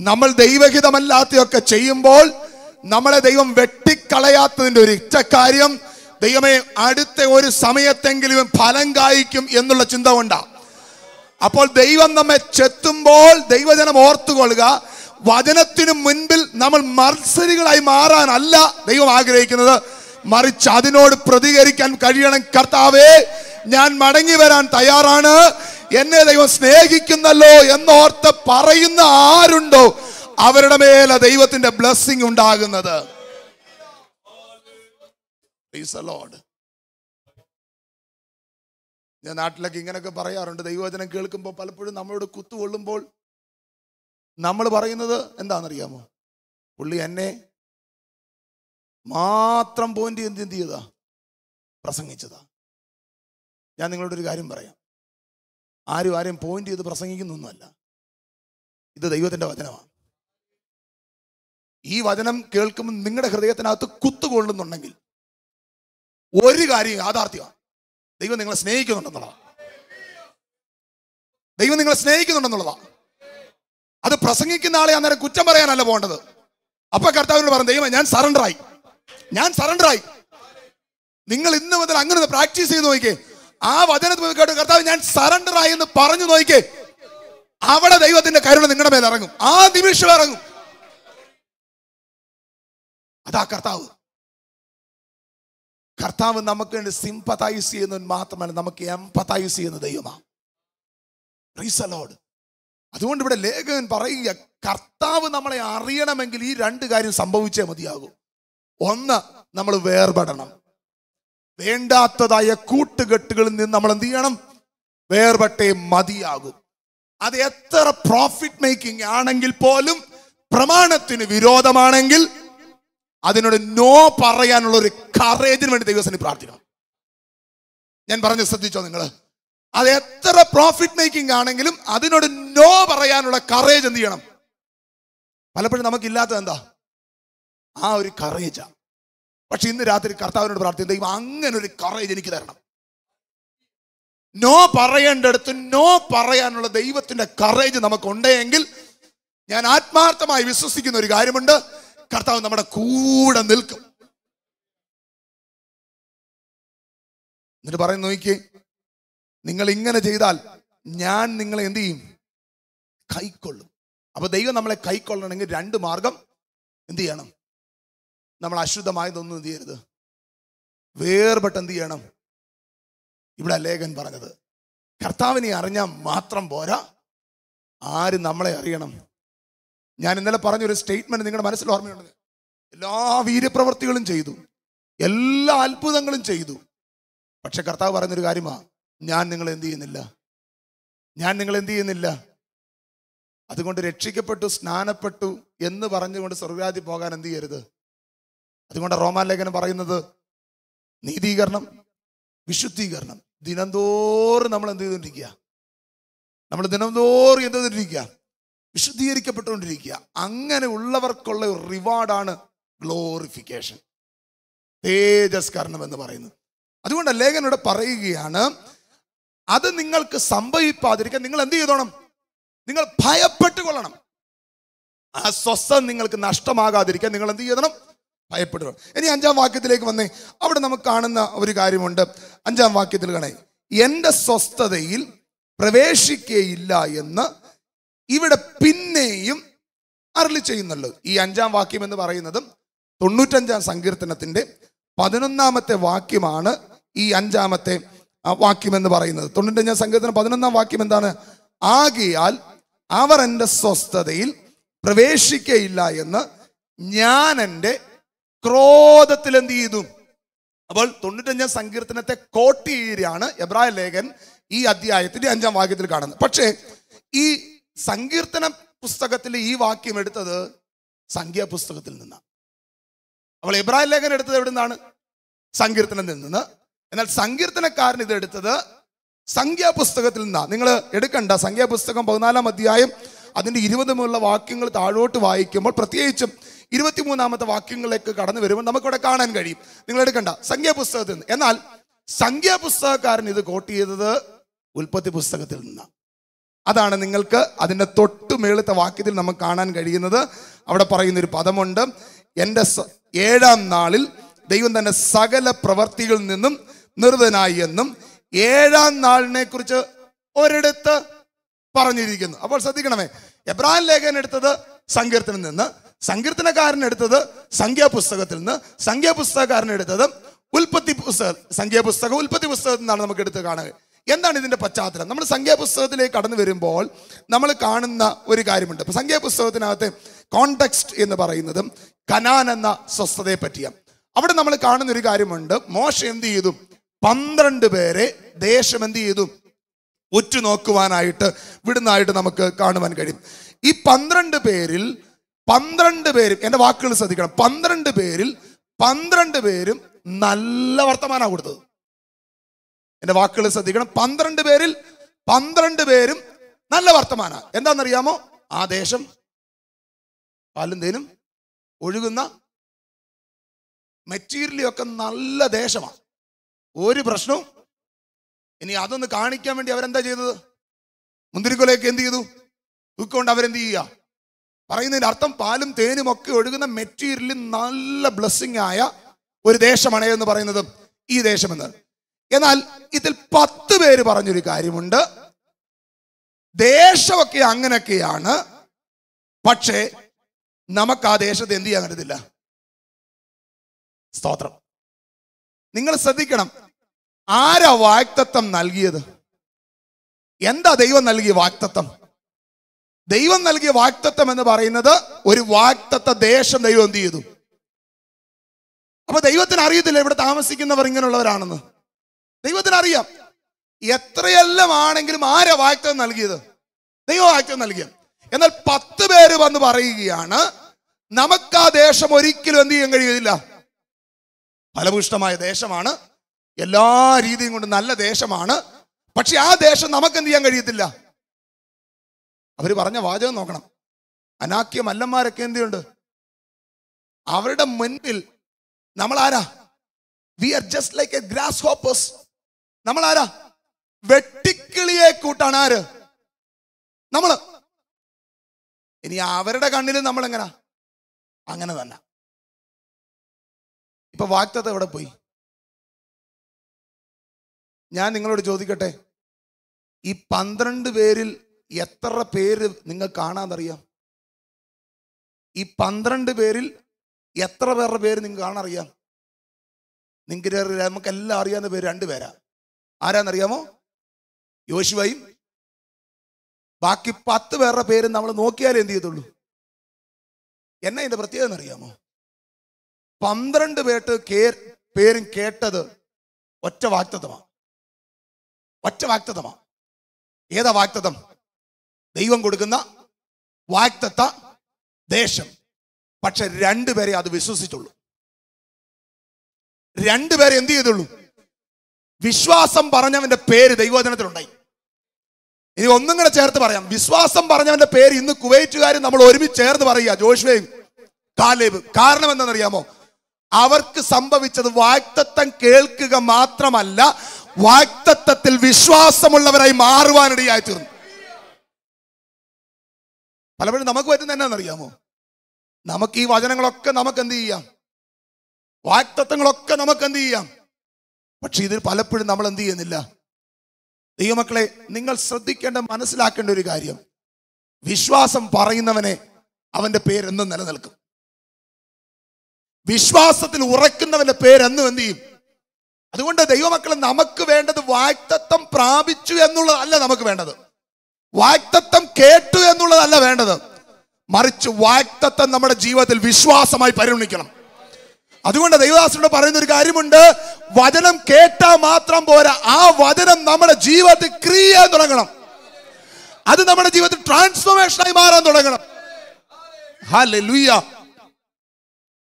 നമ്മൾ ദൈവഹിതമല്ലാത്തതൊക്കെ ചെയ്യുമ്പോൾ നമ്മളെ ദൈവം വെട്ടിക്കളയാത്തതിൻ്റെ ഒരു ഇറ്റക്കാര്യം ദൈവമേ അടുത്ത ഒരു സമയത്തെങ്കിലും ഫലം കായ്ക്കും എന്നുള്ള ചിന്ത കൊണ്ടാണ് അപ്പോൾ ദൈവം നമ്മെ ചെത്തുമ്പോൾ ദൈവജനം ഓർത്തുകൊള്ളുക വചനത്തിന് മുൻപിൽ നമ്മൾ മത്സരികളായി മാറാനല്ല ദൈവം ആഗ്രഹിക്കുന്നത് മറിച്ച് അതിനോട് പ്രതികരിക്കാൻ കഴിയണം കർത്താവേ ഞാൻ മടങ്ങി വരാൻ തയ്യാറാണ് എന്നെ ദൈവം സ്നേഹിക്കുന്നല്ലോ എന്നോർത്ത് പറയുന്ന ആരുണ്ടോ അവരുടെ മേലെ ദൈവത്തിന്റെ ബ്ലെസ്സിങ് ഉണ്ടാകുന്നത് ഞാൻ നാട്ടിലൊക്കെ ഇങ്ങനെയൊക്കെ പറയാറുണ്ട് ദൈവവചനം കേൾക്കുമ്പോൾ പലപ്പോഴും നമ്മളോട് കുത്തുകൊള്ളുമ്പോൾ നമ്മൾ പറയുന്നത് എന്താണെന്നറിയാമോ പുള്ളി എന്നെ മാത്രം പോയിന്റ് എന്ത് എന്ത് ചെയ്താ പ്രസംഗിച്ചതാ ഞാൻ നിങ്ങളോടൊരു കാര്യം പറയാം ആരും ആരെയും പോയിന്റ് ചെയ്ത് പ്രസംഗിക്കുന്നൊന്നുമല്ല ഇത് ദൈവത്തിൻ്റെ വചനമാണ് ഈ വചനം കേൾക്കുമ്പോൾ നിങ്ങളുടെ ഹൃദയത്തിനകത്ത് കുത്തുകൊള്ളുന്നുണ്ടെങ്കിൽ ഒരു കാര്യം യാഥാർത്ഥ്യമാണ് ദൈവം നിങ്ങളെ സ്നേഹിക്കുന്നുണ്ടെന്നുള്ളതാണ് ദൈവം നിങ്ങളെ സ്നേഹിക്കുന്നുണ്ടെന്നുള്ളതാണ് അത് പ്രസംഗിക്കുന്ന ആളെ അന്നേരം കുറ്റം പറയാനല്ല പോകേണ്ടത് അപ്പൊ കർത്താവിനോട് പറഞ്ഞു ദൈവം ഞാൻ സറണ്ടറായി ഞാൻ സറണ്ടറായി നിങ്ങൾ ഇന്ന് മുതൽ അങ്ങനെ പ്രാക്ടീസ് ചെയ്ത് നോക്കിയേ ആ വചനത്തിൽ കേട്ടോ കർത്താവ് ഞാൻ സറണ്ടറായി എന്ന് പറഞ്ഞു നോക്കിയേ അവിടെ ദൈവത്തിന്റെ കരുണ നിങ്ങളുടെ മേൽ ഇറങ്ങും ആ നിമിഷം ഇറങ്ങും അതാ കർത്താവ് കർത്താവ് നമുക്ക് വേണ്ടി സിംപതൈസ് ചെയ്യുന്നവൻ മാത്രമല്ല നമുക്ക് എംപതൈസ് ചെയ്യുന്ന ദൈവമാണ് റീസലോഡ് അതുകൊണ്ട് ഇവിടെ ലേഖകൻ പറയുക കർത്താവ് നമ്മളെ അറിയണമെങ്കിൽ ഈ രണ്ട് കാര്യം സംഭവിച്ചേ മതിയാകൂ ഒന്ന് നമ്മൾ വേർപെടണം വേണ്ടാത്തതായ കൂട്ടുകെട്ടുകളിൽ നിന്ന് നമ്മൾ എന്ത് ചെയ്യണം വേർപെട്ടേ മതിയാകും അത് എത്ര പ്രോഫിറ്റ് മേക്കിംഗ് ആണെങ്കിൽ പോലും പ്രമാണത്തിന് വിരോധമാണെങ്കിൽ അതിനോട് നോ പറയാനുള്ള ഒരു കറേജിന് വേണ്ടി ദൈവസേന പ്രാർത്ഥിക്കണം ഞാൻ പറഞ്ഞു ശ്രദ്ധിച്ചോ നിങ്ങൾ അത് എത്ര പ്രോഫിറ്റ് മേക്കിംഗ് ആണെങ്കിലും അതിനോട് നോ പറയാനുള്ള കറേജ് എന്ത് ചെയ്യണം പലപ്പോഴും നമുക്കില്ലാത്തത് എന്താ ആ ഒരു കറേജാണ് പക്ഷെ ഇന്ന് രാത്രി കർത്താവിനോട് പ്രാർത്ഥിക്കും ദൈവം അങ്ങനെ ഒരു കറേജ് എനിക്ക് തരണം നോ പറയേണ്ടടുത്ത് നോ പറയാനുള്ള ദൈവത്തിന്റെ കറേജ് നമുക്കുണ്ടെങ്കിൽ ഞാൻ ആത്മാർത്ഥമായി വിശ്വസിക്കുന്ന ഒരു കാര്യമുണ്ട് കർത്താവ് നമ്മുടെ കൂടെ നിൽക്കും എന്നിട്ട് പറയുന്നു നോക്കിയേ നിങ്ങൾ ഇങ്ങനെ ചെയ്താൽ ഞാൻ നിങ്ങളെ എന്ത് ചെയ്യും കൈക്കൊള്ളും അപ്പോൾ ദൈവം നമ്മളെ കൈക്കൊള്ളണമെങ്കിൽ രണ്ട് മാർഗം എന്ത് ചെയ്യണം നമ്മൾ അശുദ്ധമായതൊന്നും എന്ത് ചെയ്യരുത് വേർപെട്ട് എന്ത് ചെയ്യണം ഇവിടെ ലേഖൻ പറഞ്ഞത് കർത്താവിനെ അറിഞ്ഞാൽ മാത്രം പോരാ ആര് നമ്മളെ അറിയണം ഞാൻ ഇന്നലെ പറഞ്ഞൊരു സ്റ്റേറ്റ്മെന്റ് നിങ്ങളുടെ മനസ്സിൽ ഓർമ്മയുണ്ട് എല്ലാ വീര്യപ്രവർത്തികളും ചെയ്തു എല്ലാ അത്ഭുതങ്ങളും ചെയ്തു പക്ഷെ കർത്താവ് പറഞ്ഞൊരു കാര്യമാണ് ഞാൻ നിങ്ങൾ എന്ത് ചെയ്യുന്നില്ല ഞാൻ നിങ്ങൾ എന്ത് ചെയ്യുന്നില്ല അതുകൊണ്ട് രക്ഷിക്കപ്പെട്ടു സ്നാനപ്പെട്ടു എന്ന് പറഞ്ഞുകൊണ്ട് സ്വർഗാതി പോകാൻ എന്ത് ചെയ്യരുത് അതുകൊണ്ട് റോമാലേഖനം പറയുന്നത് നീതീകരണം വിശുദ്ധീകരണം ദിനംതോറും നമ്മൾ എന്ത് ചെയ്തുകൊണ്ടിരിക്കുക നമ്മൾ ദിനംതോറും എന്ത് ചെയ്തുകൊണ്ടിരിക്കുക വിശുദ്ധീകരിക്കപ്പെട്ടുകൊണ്ടിരിക്കുക അങ്ങനെ ഉള്ളവർക്കുള്ള ഒരു റിവാർഡാണ് ഗ്ലോറിഫിക്കേഷൻ തേജസ്കരണം എന്ന് പറയുന്നത് അതുകൊണ്ട് ലേഖനോട് പറയുകയാണ് അത് നിങ്ങൾക്ക് സംഭവിപ്പാതിരിക്കാൻ നിങ്ങൾ എന്ത് ചെയ്തോണം നിങ്ങൾ ഭയപ്പെട്ട് കൊള്ളണം ആ സ്വസ്ഥം നിങ്ങൾക്ക് നഷ്ടമാകാതിരിക്കാൻ നിങ്ങൾ എന്ത് ചെയ്യണം ഭയപ്പെടുക ഇനി അഞ്ചാം വാക്യത്തിലേക്ക് വന്നേ അവിടെ നമുക്ക് കാണുന്ന ഒരു കാര്യമുണ്ട് അഞ്ചാം വാക്യത്തിൽ കാണേ എൻ്റെ സ്വസ്ഥതയിൽ പ്രവേശിക്കുകയില്ല എന്ന് ഇവിടെ പിന്നെയും അരളി ചെയ്യുന്നുള്ളൂ ഈ അഞ്ചാം വാക്യം എന്ന് പറയുന്നതും തൊണ്ണൂറ്റഞ്ചാം സങ്കീർത്തനത്തിൻ്റെ പതിനൊന്നാമത്തെ വാക്യമാണ് ഈ അഞ്ചാമത്തെ ആ വാക്യം എന്ന് പറയുന്നത് അഞ്ചാം സംഘത്തിന് പതിനൊന്നാം വാക്യം എന്താണ് ആകിയാൽ അവർ എൻ്റെ സ്വസ്ഥതയിൽ പ്രവേശിക്കയില്ല എന്ന് ഞാൻ എൻ്റെ ക്രോധത്തിൽ എന്ത് ചെയ്തു അപ്പോൾ തൊണ്ണൂറ്റഞ്ചാം സങ്കീർത്തനത്തെ കോട്ടിയേരിയാണ് എബ്രാഹിം എബ്രായ ലേഖൻ ഈ അധ്യായത്തിന്റെ അഞ്ചാം വാക്യത്തിൽ കാണുന്നത് പക്ഷേ ഈ സങ്കീർത്തന പുസ്തകത്തിൽ ഈ വാക്യം എടുത്തത് സംഖ്യാ പുസ്തകത്തിൽ നിന്നാണ് അപ്പോൾ എബ്രാഹിം ലേഖൻ എടുത്തത് എവിടെ നിന്നാണ് സങ്കീർത്തനത്തിൽ നിന്ന് എന്നാൽ സങ്കീർത്തനക്കാരൻ എടുത്തത് സംഖ്യാപുസ്തകത്തിൽ നിന്നാണ് നിങ്ങൾ എടുക്കണ്ട സംഖ്യാപുസ്തകം പതിനാലാം അധ്യായം അതിൻ്റെ ഇരുപത് മുതലുള്ള വാക്യങ്ങൾ താഴോട്ട് വായിക്കുമ്പോൾ പ്രത്യേകിച്ചും ഇരുപത്തിമൂന്നാമത്തെ വാക്യങ്ങളിലേക്ക് കടന്നു വരുമ്പോൾ നമുക്കിവിടെ കാണാൻ കഴിയും നിങ്ങൾ എടുക്കണ്ട സംഖ്യാപുസ്തകത്തിൽ നിന്ന് എന്നാൽ സംഖ്യാപുസ്തകക്കാരൻ ഇത് കോട്ട് ചെയ്തത് ഉൽപ്പത്തി പുസ്തകത്തിൽ നിന്നാണ് അതാണ് നിങ്ങൾക്ക് അതിൻ്റെ തൊട്ടു മേളത്തെ വാക്യത്തിൽ നമുക്ക് കാണാൻ കഴിയുന്നത് അവിടെ പറയുന്ന ഒരു പദമുണ്ട് എൻ്റെ ഏഴാം നാളിൽ ദൈവം തന്നെ സകല പ്രവർത്തികളിൽ നിന്നും നിർധനായി എന്നും ഏഴാം നാളിനെ കുറിച്ച് ഒരിടത്ത് പറഞ്ഞിരിക്കുന്നു അപ്പോൾ ശ്രദ്ധിക്കണമേ എബ്രാഹിം ലേഖൻ എടുത്തത് സങ്കീർത്തനം നിന്ന് സങ്കീർത്തനക്കാരൻ എടുത്തത് സംഖ്യാപുസ്തകത്തിൽ നിന്ന് സംഖ്യാപുസ്തകക്കാരൻ എടുത്തത് ഉൽപ്പത്തി പുസ്തകം സംഖ്യാപുസ്തകം ഉൽപ്പത്തി പുസ്തകത്തിൽ നിന്നാണ് നമുക്ക് എടുത്ത് കാണുക എന്താണ് ഇതിന്റെ പശ്ചാത്തലം നമ്മൾ സംഖ്യാപുസ്തകത്തിലേക്ക് കടന്നു വരുമ്പോൾ നമ്മൾ കാണുന്ന ഒരു കാര്യമുണ്ട് അപ്പൊ സംഖ്യാപുസ്തകത്തിനകത്ത് കോണ്ടെക്സ്റ്റ് എന്ന് പറയുന്നത് കനാൻ എന്ന സ്വസ്ഥതയെ പറ്റിയാണ് അവിടെ നമ്മൾ കാണുന്ന ഒരു കാര്യമുണ്ട് മോശ എന്ത് ചെയ്തു പന്ത്രണ്ട് പേരെ ദേശം എന്ത് ചെയ്തു ഉറ്റുനോക്കുവാനായിട്ട് വിടുന്നതായിട്ട് നമുക്ക് കാണുവാൻ കഴിയും ഈ പന്ത്രണ്ട് പേരിൽ പന്ത്രണ്ട് പേരും എൻ്റെ വാക്കുകൾ ശ്രദ്ധിക്കണം പന്ത്രണ്ട് പേരിൽ പന്ത്രണ്ട് പേരും നല്ല വർത്തമാനമാണ് കൊടുത്തത് എൻ്റെ വാക്കുകൾ ശ്രദ്ധിക്കണം പന്ത്രണ്ട് പേരിൽ പന്ത്രണ്ട് പേരും നല്ല വർത്തമാന എന്താണെന്നറിയാമോ ആ ദേശം പാലും തേനും ഒഴുകുന്ന മെറ്റീരിയലൊക്കെ നല്ല ദേശമാണ് ഒരു പ്രശ്നവും ഇനി അതൊന്ന് കാണിക്കാൻ വേണ്ടി അവരെന്താ ചെയ്തത് മുന്തിരിക്കൊലയൊക്കെ എന്ത് ചെയ്തു ഉൾക്കൊണ്ട് അവരെന്ത് ചെയ്യുക പറയുന്നതിൻ്റെ അർത്ഥം പാലും തേനും ഒക്കെ ഒഴുകുന്ന മെറ്റീരിയലിൽ നല്ല ബ്ലെസ്സിങ് ആയ ഒരു ദേശമാണ് എന്ന് പറയുന്നത് ഈ ദേശമെന്ന് എന്നാൽ ഇതിൽ പത്ത് പേര് പറഞ്ഞൊരു കാര്യമുണ്ട് ദേശമൊക്കെ അങ്ങനെയൊക്കെയാണ് പക്ഷേ നമുക്ക് ആ ദേശത്ത് എന്ത് ചെയ്യാൻ കരുതില്ല സ്തോത്രം നിങ്ങൾ ശ്രദ്ധിക്കണം ആരാ വാക്തത്വം നൽകിയത് എന്താ ദൈവം നൽകിയ വാക്തത്വം ദൈവം നൽകിയ വാക്തത്വം എന്ന് പറയുന്നത് ഒരു വാക്തത്വ ദേശം ദൈവം എന്ത് ചെയ്തു അപ്പൊ ദൈവത്തിന് അറിയത്തില്ല ഇവിടെ താമസിക്കുന്നവർ ഇങ്ങനെയുള്ളവരാണെന്ന് ദൈവത്തിന് അറിയാം എത്രയെല്ലാം ആണെങ്കിലും ആരാ വാക്തം നൽകിയത് ദൈവം നൽകിയ എന്നാൽ പത്ത് പേര് വന്ന് പറയുകയാണ് നമുക്ക് ആ ദേശം ഒരിക്കലും എന്ത് ചെയ്യാൻ കഴിയുന്നില്ല ഫലഭൂഷ്ടമായ ദേശമാണ് എല്ലാ രീതിയും കൊണ്ട് നല്ല ദേശമാണ് പക്ഷെ ആ ദേശം നമുക്ക് എന്ത് ചെയ്യാൻ കഴിയത്തില്ല അവർ പറഞ്ഞ വാചകം നോക്കണം അനാക്യ മല്ലന്മാരൊക്കെ ചെയ്യുന്നുണ്ട് അവരുടെ മുൻപിൽ നമ്മൾ ആരാ we are just like a grasshoppers നമ്മൾ ആരാ വെട്ടിക്കിളിയെ കൂട്ടാണ് ആര് നമ്മള് ഇനി അവരുടെ കണ്ണിൽ നമ്മൾ എങ്ങനാ അങ്ങനെ തന്നെ ഇപ്പൊ വാക്തത എവിടെ പോയി ഞാൻ നിങ്ങളോട് ചോദിക്കട്ടെ ഈ പന്ത്രണ്ട് പേരിൽ എത്ര പേര് നിങ്ങൾ കാണാതറിയാം ഈ പന്ത്രണ്ട് പേരിൽ എത്ര പേരുടെ പേര് നിങ്ങൾക്ക് കാണാറിയാം നിങ്ങൾക്ക് നമുക്ക് എല്ലാം അറിയാവുന്ന പേര് രണ്ട് പേരാ ആരാന്നറിയാമോ യോശുവയും ബാക്കി പത്ത് പേരുടെ പേര് നമ്മൾ നോക്കിയാലേ എന്ത് ചെയ്യത്തുള്ളൂ എന്നാ ഇതിന്റെ പ്രത്യേകത അറിയാമോ പന്ത്രണ്ട് പേട്ട് കേ പേരും കേട്ടത് ഒറ്റ വാക്തത്വമാണ് ഒറ്റ വാക്തത്വമാണ് ഏതാ വാക്തത്വം ദൈവം കൊടുക്കുന്ന വാക്തത്വ ദേശം പക്ഷെ രണ്ടുപേരെ അത് വിശ്വസിച്ചുള്ളൂ രണ്ടുപേരെ എന്ത് ചെയ്തുള്ളൂ വിശ്വാസം പറഞ്ഞവന്റെ പേര് ദൈവവചനത്തിലുണ്ടായി ഇനി ഒന്നും കൂടെ ചേർത്ത് പറയാം വിശ്വാസം പറഞ്ഞവന്റെ പേര് ഇന്ന് കുവൈറ്റുകാരും നമ്മൾ ഒരുമിച്ച് ചേർന്ന് പറയുക ജോഷ്വയും കാലേബ് കാരണം എന്താണെന്നറിയാമോ അവർക്ക് സംഭവിച്ചത് വാക്തത്വം കേൾക്കുക മാത്രമല്ല വാക്തത്വത്തിൽ വിശ്വാസമുള്ളവരായി മാറുവാനിടയായി തീർന്നു പലപ്പോഴും നമുക്ക് പറ്റുന്ന എന്നാണെന്നറിയാമോ നമുക്ക് ഈ വചനങ്ങളൊക്കെ നമുക്ക് എന്ത് ചെയ്യാം വാക്തത്വങ്ങളൊക്കെ നമുക്ക് എന്ത് ചെയ്യാം പക്ഷെ ഇതിൽ പലപ്പോഴും നമ്മൾ എന്ത് ചെയ്യുന്നില്ല ദൈവമക്കളെ നിങ്ങൾ ശ്രദ്ധിക്കേണ്ട മനസ്സിലാക്കേണ്ട ഒരു കാര്യം വിശ്വാസം പറയുന്നവനെ അവന്റെ പേരെന്നും നിലനിൽക്കും വിശ്വാസത്തിൽ ഉറക്കുന്നവന്റെ പേരെന്നും എന്ത് ചെയ്യും അതുകൊണ്ട് ദൈവമക്കൾ നമുക്ക് വേണ്ടത് വാക്തത്വം പ്രാപിച്ചു എന്നുള്ളതല്ല നമുക്ക് വേണ്ടത് വാക്തത്വം കേട്ടു എന്നുള്ളതല്ല വേണ്ടത് മറിച്ച് വാക്തത്വം നമ്മുടെ ജീവിതത്തിൽ വിശ്വാസമായി പരിഗണിക്കണം അതുകൊണ്ട് ദൈവദാസനോട് പറയുന്ന ഒരു കാര്യമുണ്ട് വചനം കേട്ടാൽ മാത്രം പോരാ ആ വചനം നമ്മുടെ ജീവിതത്തിൽ ക്രിയ തുടങ്ങണം അത് നമ്മുടെ ജീവിതത്തിൽ ട്രാൻസ്ഫോർമേഷനായി മാറാൻ തുടങ്ങണം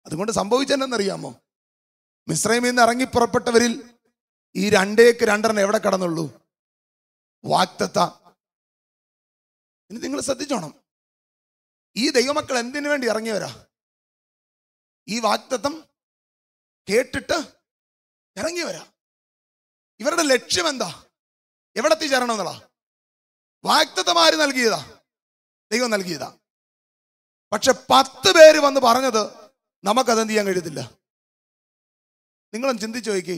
അതുകൊണ്ട് സംഭവിച്ചെന്നറിയാമോ മിശ്രമിൽ നിന്ന് ഇറങ്ങിപ്പുറപ്പെട്ടവരിൽ ഈ രണ്ടേക്ക് രണ്ടെണ്ണം എവിടെ കടന്നുള്ളൂ വാക്തത്ത ഇനി നിങ്ങൾ ശ്രദ്ധിച്ചോണം ഈ ദൈവമക്കൾ എന്തിനു വേണ്ടി ഇറങ്ങിയവരാ ഈ വാക്തത്വം കേട്ടിട്ട് ഇറങ്ങിവരാ ഇവരുടെ ലക്ഷ്യം എന്താ എവിടെ എത്തിച്ചേരണം എന്നുള്ള വാക്തത്വം ആര് നൽകിയതാ ദൈവം നൽകിയതാ പക്ഷെ പത്ത് പേര് വന്ന് പറഞ്ഞത് നമുക്കതെന്ത് ചെയ്യാൻ കഴിയത്തില്ല നിങ്ങളൊന്ന് ചിന്തിച്ചു നോക്കി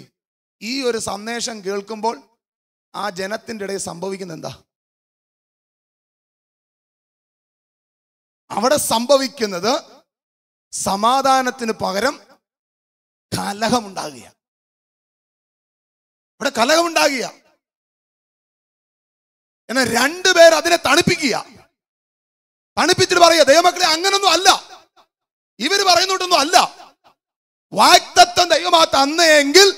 ഈ ഒരു സന്ദേശം കേൾക്കുമ്പോൾ ആ ജനത്തിൻ്റെ ഇടയിൽ സംഭവിക്കുന്ന എന്താ അവിടെ സംഭവിക്കുന്നത് സമാധാനത്തിന് പകരം കലഹമുണ്ടാകുക അവിടെ കലഹമുണ്ടാകുക എന്നാൽ രണ്ടുപേർ അതിനെ തണുപ്പിക്കുക തണുപ്പിച്ചിട്ട് പറയുക ദൈവമക്കളെ അങ്ങനൊന്നും അല്ല ഇവര് പറയുന്നോട്ടൊന്നും അല്ല വാഗ്ദത്വം ദൈവമാ തന്നെങ്കിൽ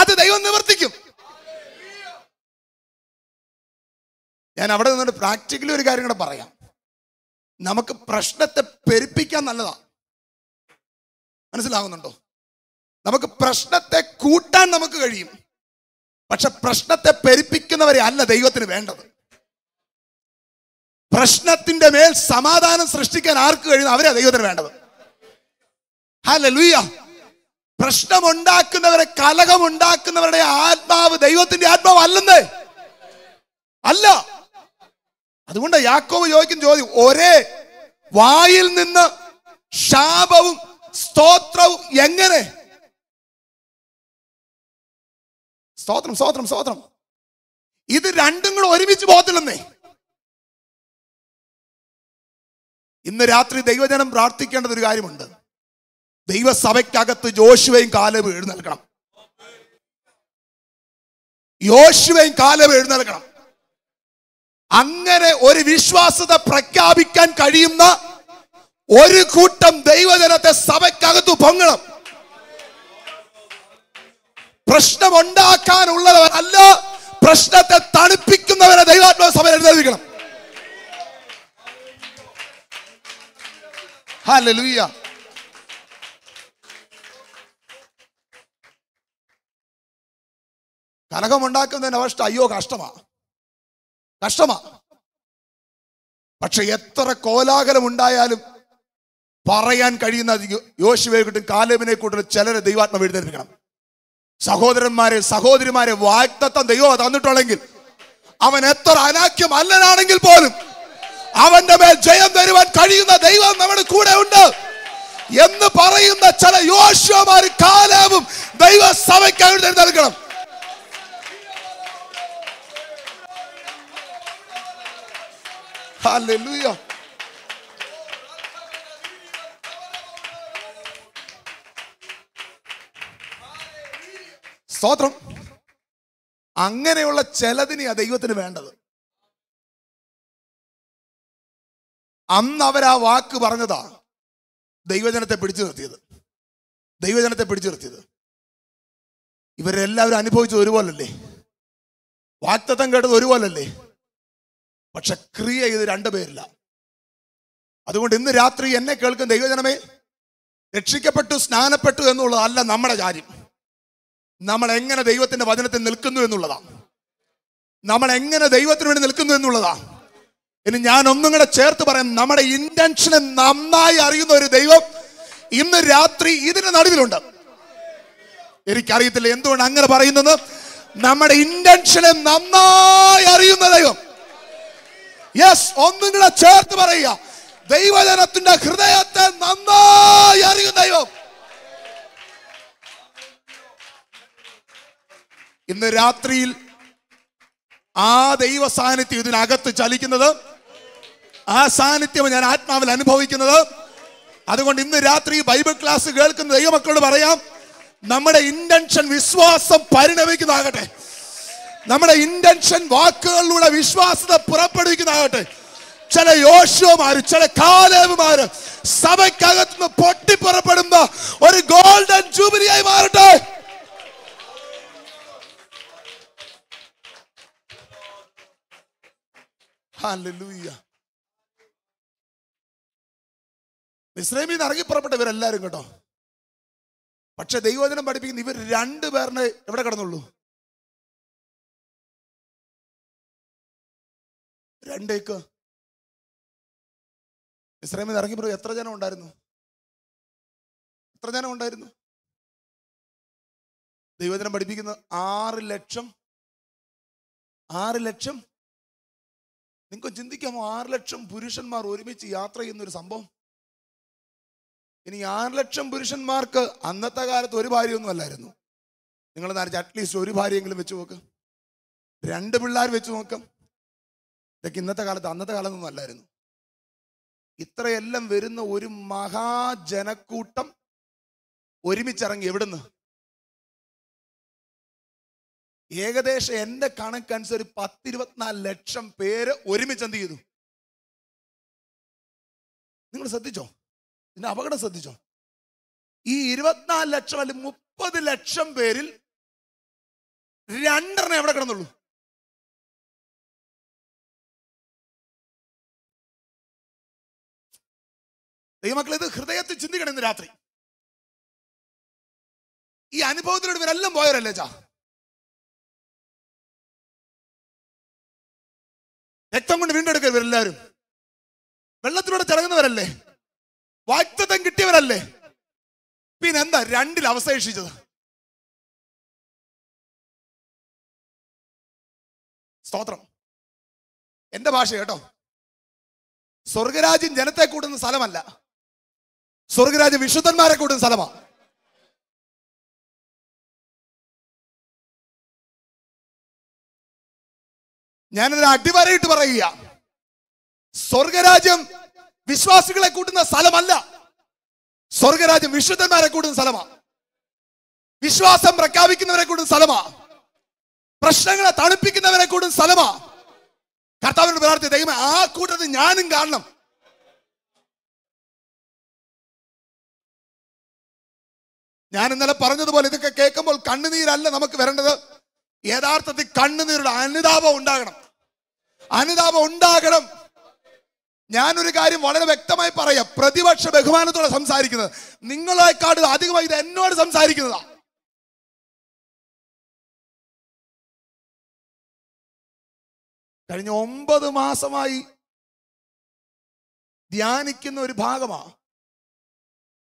അത് ദൈവം നിവർത്തിക്കും ഞാൻ അവിടെ നിന്നൊരു പ്രാക്ടിക്കലി ഒരു കാര്യം കൂടെ പറയാം നമുക്ക് പ്രശ്നത്തെ പെരുപ്പിക്കാൻ നല്ലതാ മനസ്സിലാകുന്നുണ്ടോ നമുക്ക് പ്രശ്നത്തെ കൂട്ടാൻ നമുക്ക് കഴിയും പക്ഷെ പ്രശ്നത്തെ പെരുപ്പിക്കുന്നവരെ അല്ല ദൈവത്തിന് വേണ്ടത് പ്രശ്നത്തിന്റെ മേൽ സമാധാനം സൃഷ്ടിക്കാൻ ആർക്ക് കഴിയുന്നു അവരെ ദൈവത്തിന് വേണ്ടത് ഹലലുയ പ്രശ്നമുണ്ടാക്കുന്നവരെ കലഹമുണ്ടാക്കുന്നവരുടെ ആത്മാവ് ദൈവത്തിന്റെ ആത്മാവ് അല്ലെന്നേ അല്ല അതുകൊണ്ട് യാക്കോവ് ചോദിക്കും ചോദ്യം ഒരേ വായിൽ നിന്ന് ശാപവും സ്തോത്രവും എങ്ങനെ സ്തോത്രം സ്തോത്രം സ്തോത്രം ഇത് രണ്ടും കൂടെ ഒരുമിച്ച് പോകത്തില്ലെന്നേ ഇന്ന് രാത്രി ദൈവജനം പ്രാർത്ഥിക്കേണ്ടത് ഒരു കാര്യമുണ്ട് ദൈവസഭയ്ക്കകത്ത് ജോഷുവയും കാലവും എഴുന്നേൽക്കണം യോശുവയും കാലവും എഴുന്നേൽക്കണം അങ്ങനെ ഒരു വിശ്വാസത പ്രഖ്യാപിക്കാൻ കഴിയുന്ന ഒരു കൂട്ടം ദൈവജനത്തെ സഭയ്ക്കകത്ത് പൊങ്ങണം പ്രശ്നമുണ്ടാക്കാനുള്ളവരല്ല പ്രശ്നത്തെ തണുപ്പിക്കുന്നവരെ സഭ സഭയിൽ ഹാ ഹാലൂയ്യ കലഹമുണ്ടാക്കുന്നതിന് അവസ്ഥ അയ്യോ കഷ്ടമാ കഷ്ടമാ പക്ഷെ എത്ര കോലാഹലം ഉണ്ടായാലും പറയാൻ കഴിയുന്ന യോശുവെ കിട്ടും കാലവിനെ കൂട്ടും ചിലരെ ദൈവാത്മ എഴുന്നേൽപ്പിക്കണം സഹോദരന്മാരെ സഹോദരിമാരെ വാക്തത്വം ദൈവം തന്നിട്ടുള്ളെങ്കിൽ അവൻ എത്ര അനാഖ്യം അല്ലനാണെങ്കിൽ പോലും അവന്റെ മേൽ ജയം തരുവാൻ കഴിയുന്ന ദൈവം നമ്മുടെ കൂടെ ഉണ്ട് എന്ന് പറയുന്ന ചില യോശുമാര് കാലവും ദൈവസഭയ്ക്ക് നൽകണം Hallelujah. സ്തോത്രം അങ്ങനെയുള്ള ചിലതിനെയാ ദൈവത്തിന് വേണ്ടത് അന്ന് അവരാ വാക്ക് പറഞ്ഞതാ ദൈവജനത്തെ പിടിച്ചു നിർത്തിയത് ദൈവജനത്തെ പിടിച്ചു നിർത്തിയത് ഇവരെല്ലാവരും അനുഭവിച്ചത് ഒരുപോലല്ലേ വാക്തത്വം കേട്ടത് ഒരുപോലല്ലേ പക്ഷെ ക്രിയ ഇത് രണ്ടു പേരില്ല അതുകൊണ്ട് ഇന്ന് രാത്രി എന്നെ കേൾക്കുന്ന ദൈവജനമേ രക്ഷിക്കപ്പെട്ടു സ്നാനപ്പെട്ടു എന്നുള്ളതല്ല നമ്മുടെ കാര്യം നമ്മൾ എങ്ങനെ ദൈവത്തിന്റെ വചനത്തിൽ നിൽക്കുന്നു എന്നുള്ളതാ നമ്മൾ എങ്ങനെ ദൈവത്തിന് വേണ്ടി നിൽക്കുന്നു എന്നുള്ളതാ ഇനി ഞാൻ ഒന്നും കൂടെ ചേർത്ത് പറയാം നമ്മുടെ ഇന്റൻഷനെ നന്നായി അറിയുന്ന ഒരു ദൈവം ഇന്ന് രാത്രി ഇതിന് നടുവിലുണ്ട് എനിക്കറിയത്തില്ല എന്തുകൊണ്ട് അങ്ങനെ പറയുന്നത് നമ്മുടെ ഇന്റൻഷനെ നന്നായി അറിയുന്ന ദൈവം യെസ് ഒന്നും കൂടെ ചേർത്ത് പറയുക ദൈവജനത്തിന്റെ ഹൃദയത്തെ നന്നായി അറിയും ദൈവം ഇന്ന് രാത്രിയിൽ ആ ദൈവ സാന്നിധ്യം ഇതിനകത്ത് ചലിക്കുന്നത് ആ സാന്നിധ്യം ഞാൻ ആത്മാവിൽ അനുഭവിക്കുന്നത് അതുകൊണ്ട് ഇന്ന് രാത്രി ബൈബിൾ ക്ലാസ് കേൾക്കുന്ന ദൈവമക്കളോട് പറയാം നമ്മുടെ ഇന്റൻഷൻ വിശ്വാസം പരിണമിക്കുന്നതാകട്ടെ നമ്മുടെ ഇന്റൻഷൻ വാക്കുകളിലൂടെ വിശ്വാസത പുറപ്പെടുവിക്കുന്നതാകട്ടെ ചില യോശുമാര് ചില കാലേവുമാര് സഭയ്ക്കകത്ത് നിന്ന് പൊട്ടി പുറപ്പെടുന്ന ഒരു ഗോൾഡൻ ജൂബിലിയായി മാറട്ടെ ഇസ്ലേമിൽ നിന്ന് ഇറങ്ങി പുറപ്പെട്ട ഇവരെല്ലാരും കേട്ടോ പക്ഷെ ദൈവവചനം പഠിപ്പിക്കുന്ന ഇവർ രണ്ടു പേരുടെ എവിടെ കിടന്നുള്ളൂ രണ്ടേക്ക് ഇറങ്ങി ഇറങ്ങിപ്പോ എത്ര ജനം ഉണ്ടായിരുന്നു എത്ര ജനം ഉണ്ടായിരുന്നു ദൈവജനം പഠിപ്പിക്കുന്ന ആറ് ലക്ഷം ആറ് ലക്ഷം നിങ്ങൾക്ക് ചിന്തിക്കാമോ ആറ് ലക്ഷം പുരുഷന്മാർ ഒരുമിച്ച് യാത്ര ചെയ്യുന്ന ഒരു സംഭവം ഇനി ആറ് ലക്ഷം പുരുഷന്മാർക്ക് അന്നത്തെ കാലത്ത് ഒരു ഭാര്യയൊന്നും അല്ലായിരുന്നു നിങ്ങൾ അറ്റ്ലീസ്റ്റ് ഒരു ഭാര്യയെങ്കിലും വെച്ച് നോക്ക് രണ്ട് പിള്ളേർ വെച്ച് നോക്കാം ഇതൊക്കെ ഇന്നത്തെ കാലത്ത് അന്നത്തെ കാലത്തൊന്നും അല്ലായിരുന്നു ഇത്രയെല്ലാം വരുന്ന ഒരു മഹാജനക്കൂട്ടം ഒരുമിച്ചിറങ്ങി എവിടുന്ന് ഏകദേശം എന്റെ കണക്കനുസരിച്ച് പത്തിരുപത്തിനാല് ലക്ഷം പേര് ഒരുമിച്ച് എന്ത് ചെയ്തു നിങ്ങൾ ശ്രദ്ധിച്ചോ ഇതിൻ്റെ അപകടം ശ്രദ്ധിച്ചോ ഈ ഇരുപത്തിനാല് ലക്ഷം അല്ലെങ്കിൽ മുപ്പത് ലക്ഷം പേരിൽ രണ്ടെണ്ണം എവിടെ കിടന്നുള്ളൂ ദൈവമക്കൾ ഇത് ഹൃദയത്തിൽ ചിന്തിക്കണം ഇന്ന് രാത്രി ഈ അനുഭവത്തിലൂടെ ഇവരെല്ലാം പോയവരല്ലേ ചാ രക്തം കൊണ്ട് വീണ്ടെടുക്കുക ഇവരെല്ലാവരും വെള്ളത്തിലൂടെ തിളങ്ങുന്നവരല്ലേ വാക്തത്വം കിട്ടിയവരല്ലേ പിന്നെ എന്താ രണ്ടിൽ അവശേഷിച്ചത് സ്തോത്രം എന്റെ ഭാഷ കേട്ടോ സ്വർഗരാജ്യം ജനത്തെ കൂട്ടുന്ന സ്ഥലമല്ല സ്വർഗരാജ വിശുദ്ധന്മാരെ കൂടുന്ന സ്ഥലമാണ് ഞാനൊരു അടിവരയിട്ട് പറയുക സ്വർഗരാജ്യം വിശ്വാസികളെ കൂട്ടുന്ന സ്ഥലമല്ല സ്വർഗരാജ്യം വിശുദ്ധന്മാരെ കൂടുന്ന സ്ഥലമാ വിശ്വാസം പ്രഖ്യാപിക്കുന്നവരെ കൂടുന്ന സ്ഥലമാ പ്രശ്നങ്ങളെ തണുപ്പിക്കുന്നവരെ കൂടുന്ന സ്ഥലമാ കർത്താവിന്റെ പ്രാർത്ഥി ദൈവം ആ കൂട്ടത്തിൽ ഞാനും കാണണം ഞാൻ ഇന്നലെ പറഞ്ഞതുപോലെ ഇതൊക്കെ കേൾക്കുമ്പോൾ കണ്ണുനീരല്ല നമുക്ക് വരേണ്ടത് യഥാർത്ഥത്തിൽ കണ്ണുനീരുടെ അനുതാപം ഉണ്ടാകണം അനുതാപം ഉണ്ടാകണം ഞാനൊരു കാര്യം വളരെ വ്യക്തമായി പറയാം പ്രതിപക്ഷ ബഹുമാനത്തോടെ സംസാരിക്കുന്നത് നിങ്ങളെക്കാട് അധികമായി ഇത് എന്നോട് സംസാരിക്കുന്നതാ കഴിഞ്ഞ ഒമ്പത് മാസമായി ധ്യാനിക്കുന്ന ഒരു ഭാഗമാണ്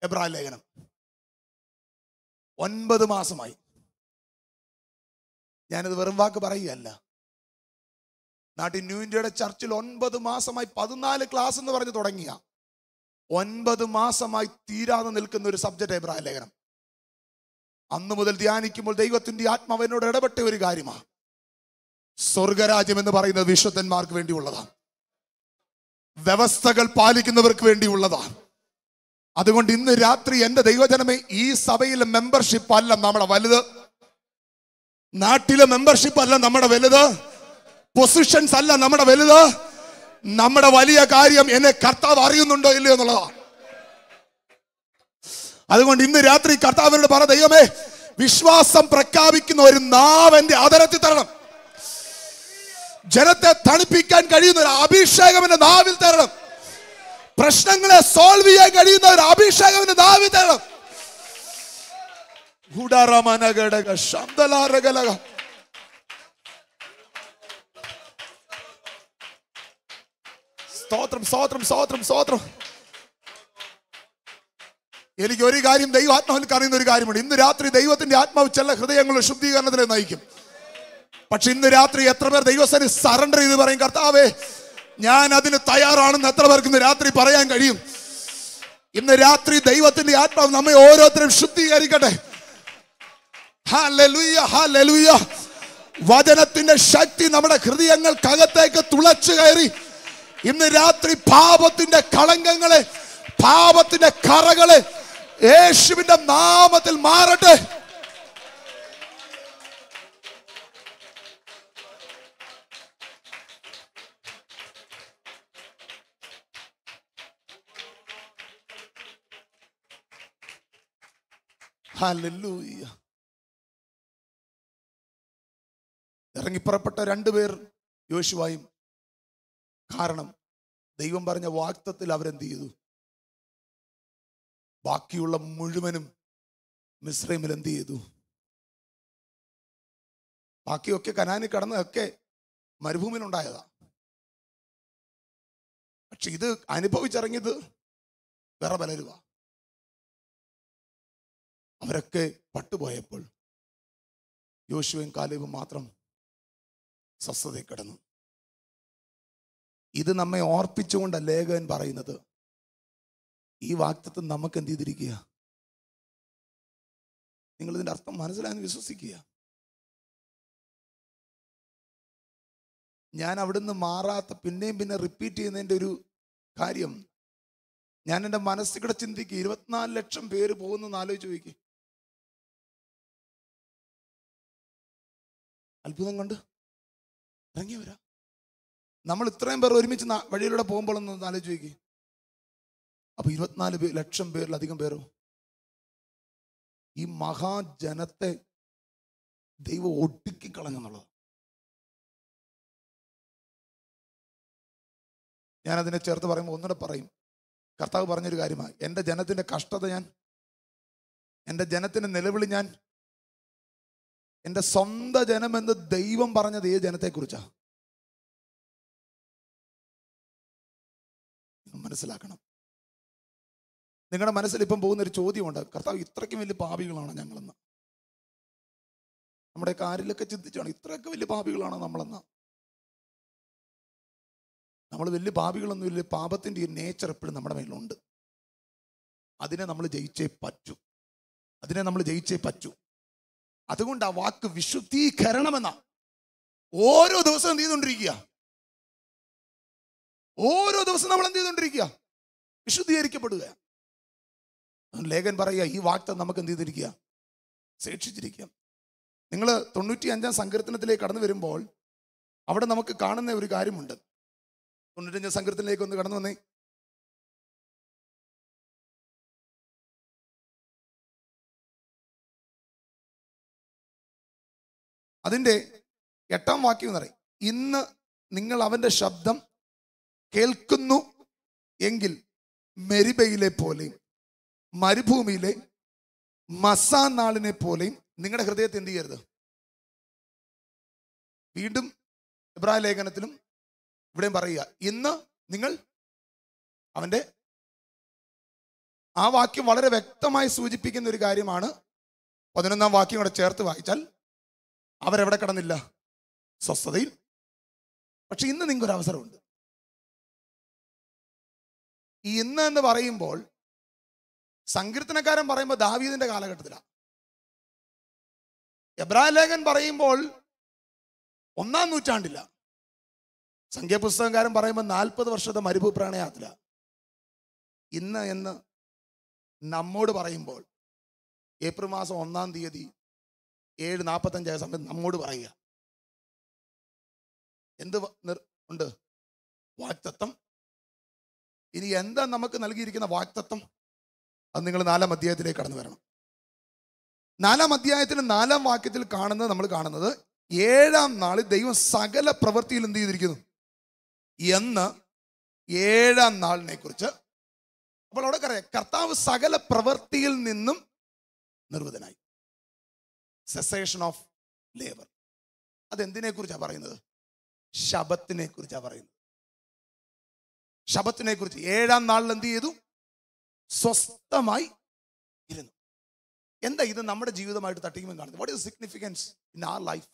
എബ്രാഹിം ലേഖനം ഒൻപത് മാസമായി ഞാനത് വെറും വാക്ക് പറയുകയല്ല നാട്ടിൽ ന്യൂ ഇന്ത്യയുടെ ചർച്ചിൽ ഒൻപത് മാസമായി പതിനാല് ക്ലാസ് എന്ന് പറഞ്ഞ് തുടങ്ങിയ ഒൻപത് മാസമായി തീരാതെ നിൽക്കുന്ന ഒരു സബ്ജക്റ്റ് അഭിപ്രായ ലേഖനം അന്ന് മുതൽ ധ്യാനിക്കുമ്പോൾ ദൈവത്തിൻ്റെ ആത്മാവ് എന്നോട് ഇടപെട്ട ഒരു കാര്യമാണ് സ്വർഗരാജ്യം എന്ന് പറയുന്നത് വിശ്വത്തന്മാർക്ക് വേണ്ടിയുള്ളതാണ് വ്യവസ്ഥകൾ പാലിക്കുന്നവർക്ക് വേണ്ടിയുള്ളതാണ് അതുകൊണ്ട് ഇന്ന് രാത്രി എൻ്റെ ദൈവജനമേ ഈ സഭയിലെ മെമ്പർഷിപ്പ് അല്ല നമ്മുടെ വലുത് നാട്ടിലെ മെമ്പർഷിപ്പ് അല്ല നമ്മുടെ വലുത് പൊസിഷൻസ് അല്ല നമ്മുടെ വലുത് നമ്മുടെ വലിയ കാര്യം എന്നെ കർത്താവ് അറിയുന്നുണ്ടോ ഇല്ലയോ എന്നുള്ളതാണ് അതുകൊണ്ട് ഇന്ന് രാത്രി കർത്താവിനോട് പറ ദൈവമേ വിശ്വാസം പ്രഖ്യാപിക്കുന്ന ഒരു നാവന്റെ അതരത്തിൽ തരണം ജനത്തെ തണുപ്പിക്കാൻ കഴിയുന്ന ഒരു അഭിഷേകം എന്റെ നാവിൽ തരണം പ്രശ്നങ്ങളെ സോൾവ് ചെയ്യാൻ കഴിയുന്ന ഒരു അഭിഷേകം ദാവി തരണം ഗുഡറമനഘടക ശബ്ദലാരകലക സ്തോത്രം സ്തോത്രം സ്തോത്രം സ്തോത്രം എനിക്ക് ഒരു കാര്യം ദൈവാത്മാവിൽ അറിയുന്ന ഒരു കാര്യമുണ്ട് ഇന്ന് രാത്രി ദൈവത്തിന്റെ ആത്മാവ് ചില ഹൃദയങ്ങളുടെ ശുദ്ധീകരണത്തിനെ നയിക്കും പക്ഷെ ഇന്ന് രാത്രി എത്ര പേർ ദൈവസ്ഥന് സറണ്ടർ ചെയ്ത് പറയും കർത്താവേ ഞാൻ അതിന് തയ്യാറാണെന്ന് എത്ര പേർക്ക് രാത്രി പറയാൻ കഴിയും ഇന്ന് രാത്രി ദൈവത്തിന്റെ ആത്മാവ് നമ്മെ ഓരോരുത്തരും ശുദ്ധീകരിക്കട്ടെ വചനത്തിന്റെ ശക്തി നമ്മുടെ ഹൃദയങ്ങൾക്കകത്തേക്ക് തുളച്ചു കയറി ഇന്ന് രാത്രി പാപത്തിന്റെ കളങ്കങ്ങളെ പാപത്തിന്റെ കറകളെ യേശുവിന്റെ നാമത്തിൽ മാറട്ടെ ഹാലൂയ്യ ഇറങ്ങിപ്പുറപ്പെട്ട രണ്ടുപേർ യോശുവായും കാരണം ദൈവം പറഞ്ഞ വാക്തത്തിൽ അവരെന്ത് ചെയ്തു ബാക്കിയുള്ള മുഴുവനും മിശ്രമിൽ എന്ത് ചെയ്തു ബാക്കിയൊക്കെ കനാനിൽ കടന്നതൊക്കെ മരുഭൂമിയിലുണ്ടായതാ പക്ഷെ ഇത് അനുഭവിച്ചിറങ്ങിയത് വേറെ പലരുവാ അവരൊക്കെ പട്ടുപോയപ്പോൾ യോശുവും കാലവും മാത്രം സ്വസ്ഥത കിടന്നു ഇത് നമ്മെ ഓർപ്പിച്ചുകൊണ്ട് ലേഖകൻ പറയുന്നത് ഈ വാക്യത്വം നമുക്ക് എന്ത് ചെയ്തിരിക്കുക നിങ്ങൾ ഇതിന്റെ അർത്ഥം മനസ്സിലായെന്ന് വിശ്വസിക്കുക ഞാൻ അവിടുന്ന് മാറാത്ത പിന്നെയും പിന്നെ റിപ്പീറ്റ് ചെയ്യുന്നതിൻ്റെ ഒരു കാര്യം ഞാൻ എൻ്റെ മനസ്സിൽ കൂടെ ചിന്തിക്കുക ഇരുപത്തിനാല് ലക്ഷം പേര് എന്ന് ആലോചിച്ച് ചോദിക്കുക അത്ഭുതം കണ്ട് വരാ നമ്മൾ ഇത്രയും പേർ ഒരുമിച്ച് വഴിയിലൂടെ ഒന്ന് ആലോചിച്ച് നോക്കി അപ്പോൾ ഇരുപത്തിനാല് പേർ ലക്ഷം പേരിലധികം പേരോ ഈ മഹാജനത്തെ ദൈവം ഒട്ടുക്കി കളഞ്ഞെന്നുള്ളത് ഞാനതിനെ ചേർത്ത് പറയുമ്പോൾ ഒന്നുകൂടെ പറയും കർത്താവ് പറഞ്ഞൊരു കാര്യമാണ് എൻ്റെ ജനത്തിൻ്റെ കഷ്ടത ഞാൻ എൻ്റെ ജനത്തിൻ്റെ നിലവിളി ഞാൻ എൻ്റെ സ്വന്തം ജനമെന്ന് ദൈവം പറഞ്ഞത് ഈ ജനത്തെക്കുറിച്ചാണ് മനസ്സിലാക്കണം നിങ്ങളുടെ മനസ്സിൽ ഇപ്പം പോകുന്ന ഒരു ചോദ്യമുണ്ട് കർത്താവ് ഇത്രയ്ക്കും വലിയ പാപികളാണ് ഞങ്ങളെന്ന് നമ്മുടെ കാര്യത്തിലൊക്കെ ചിന്തിച്ചാണ് ഇത്രയൊക്കെ വലിയ പാപികളാണ് നമ്മളെന്ന് നമ്മൾ വലിയ പാപികളൊന്നും ഇല്ല പാപത്തിൻ്റെ ഈ നേച്ചർ എപ്പോഴും നമ്മുടെ മേലുണ്ട് അതിനെ നമ്മൾ ജയിച്ചേ പറ്റൂ അതിനെ നമ്മൾ ജയിച്ചേ പറ്റൂ അതുകൊണ്ട് ആ വാക്ക് വിശുദ്ധീകരണമെന്ന ഓരോ ദിവസവും എന്ത് ചെയ്തുകൊണ്ടിരിക്കുക ഓരോ ദിവസവും നമ്മൾ എന്ത് ചെയ്തുകൊണ്ടിരിക്കുക വിശുദ്ധീകരിക്കപ്പെടുക ലേഖൻ പറയുക ഈ വാക്തം നമുക്ക് എന്ത് ചെയ്തിരിക്കുക ശേഷിച്ചിരിക്കുക നിങ്ങൾ തൊണ്ണൂറ്റി അഞ്ചാം സങ്കീർത്തനത്തിലേക്ക് കടന്നു വരുമ്പോൾ അവിടെ നമുക്ക് കാണുന്ന ഒരു കാര്യമുണ്ട് തൊണ്ണൂറ്റഞ്ചാം സങ്കീർത്തനത്തിലേക്ക് ഒന്ന് കടന്നു വന്നേ അതിൻ്റെ എട്ടാം വാക്യം എന്ന് പറയും ഇന്ന് നിങ്ങൾ അവൻ്റെ ശബ്ദം കേൾക്കുന്നു എങ്കിൽ മെരിബയിലെ പോലെയും മരുഭൂമിയിലെ മസാനാളിനെ പോലെയും നിങ്ങളുടെ ഹൃദയത്തെ എന്ത് ചെയ്യരുത് വീണ്ടും ഇബ്രാഹിം ലേഖനത്തിലും ഇവിടെയും പറയുക ഇന്ന് നിങ്ങൾ അവൻ്റെ ആ വാക്യം വളരെ വ്യക്തമായി സൂചിപ്പിക്കുന്ന ഒരു കാര്യമാണ് പതിനൊന്നാം വാക്യം കൂടെ ചേർത്ത് വായിച്ചാൽ അവരെവിടെ കടന്നില്ല സ്വസ്ഥതയിൽ പക്ഷെ ഇന്ന് ഒരു അവസരമുണ്ട് ഈ ഇന്ന് എന്ന് പറയുമ്പോൾ സങ്കീർത്തനക്കാരൻ പറയുമ്പോൾ ദാവീദിന്റെ കാലഘട്ടത്തിലാണ് എബ്രാഹിം ലേഖൻ പറയുമ്പോൾ ഒന്നാം നൂറ്റാണ്ടില്ല സംഖ്യാപുസ്തകക്കാരൻ പറയുമ്പോൾ നാൽപ്പത് വർഷത്തെ മരുഭൂ ഇന്ന് എന്ന് നമ്മോട് പറയുമ്പോൾ ഏപ്രിൽ മാസം ഒന്നാം തീയതി ഏഴ് നാൽപ്പത്തഞ്ചായ സമയത്ത് നമ്മോട് പറയുക എന്ത് ഉണ്ട് വാക്തത്വം ഇനി എന്താ നമുക്ക് നൽകിയിരിക്കുന്ന വാക്തത്വം അത് നിങ്ങൾ നാലാം അധ്യായത്തിലേക്ക് കടന്നു വരണം നാലാം അധ്യായത്തിൻ്റെ നാലാം വാക്യത്തിൽ കാണുന്നത് നമ്മൾ കാണുന്നത് ഏഴാം നാളിൽ ദൈവം സകല പ്രവൃത്തിയിൽ എന്ത് ചെയ്തിരിക്കുന്നു എന്ന് ഏഴാം നാളിനെ കുറിച്ച് അപ്പോൾ അവിടെ പറയാം കർത്താവ് സകല പ്രവൃത്തിയിൽ നിന്നും നിർവൃതനായി സെസേഷൻ ഓഫ് ലേബർ അതെന്തിനെ കുറിച്ചാണ് പറയുന്നത് ശബത്തിനെ കുറിച്ചാണ് പറയുന്നത് ശബത്തിനെ കുറിച്ച് ഏഴാം നാളിൽ എന്ത് ചെയ്തു സ്വസ്ഥമായി ഇരുന്നു എന്താ ഇത് നമ്മുടെ ജീവിതമായിട്ട് തട്ടിക്കുമ്പോൾ കാണുന്നത് what is significance in our life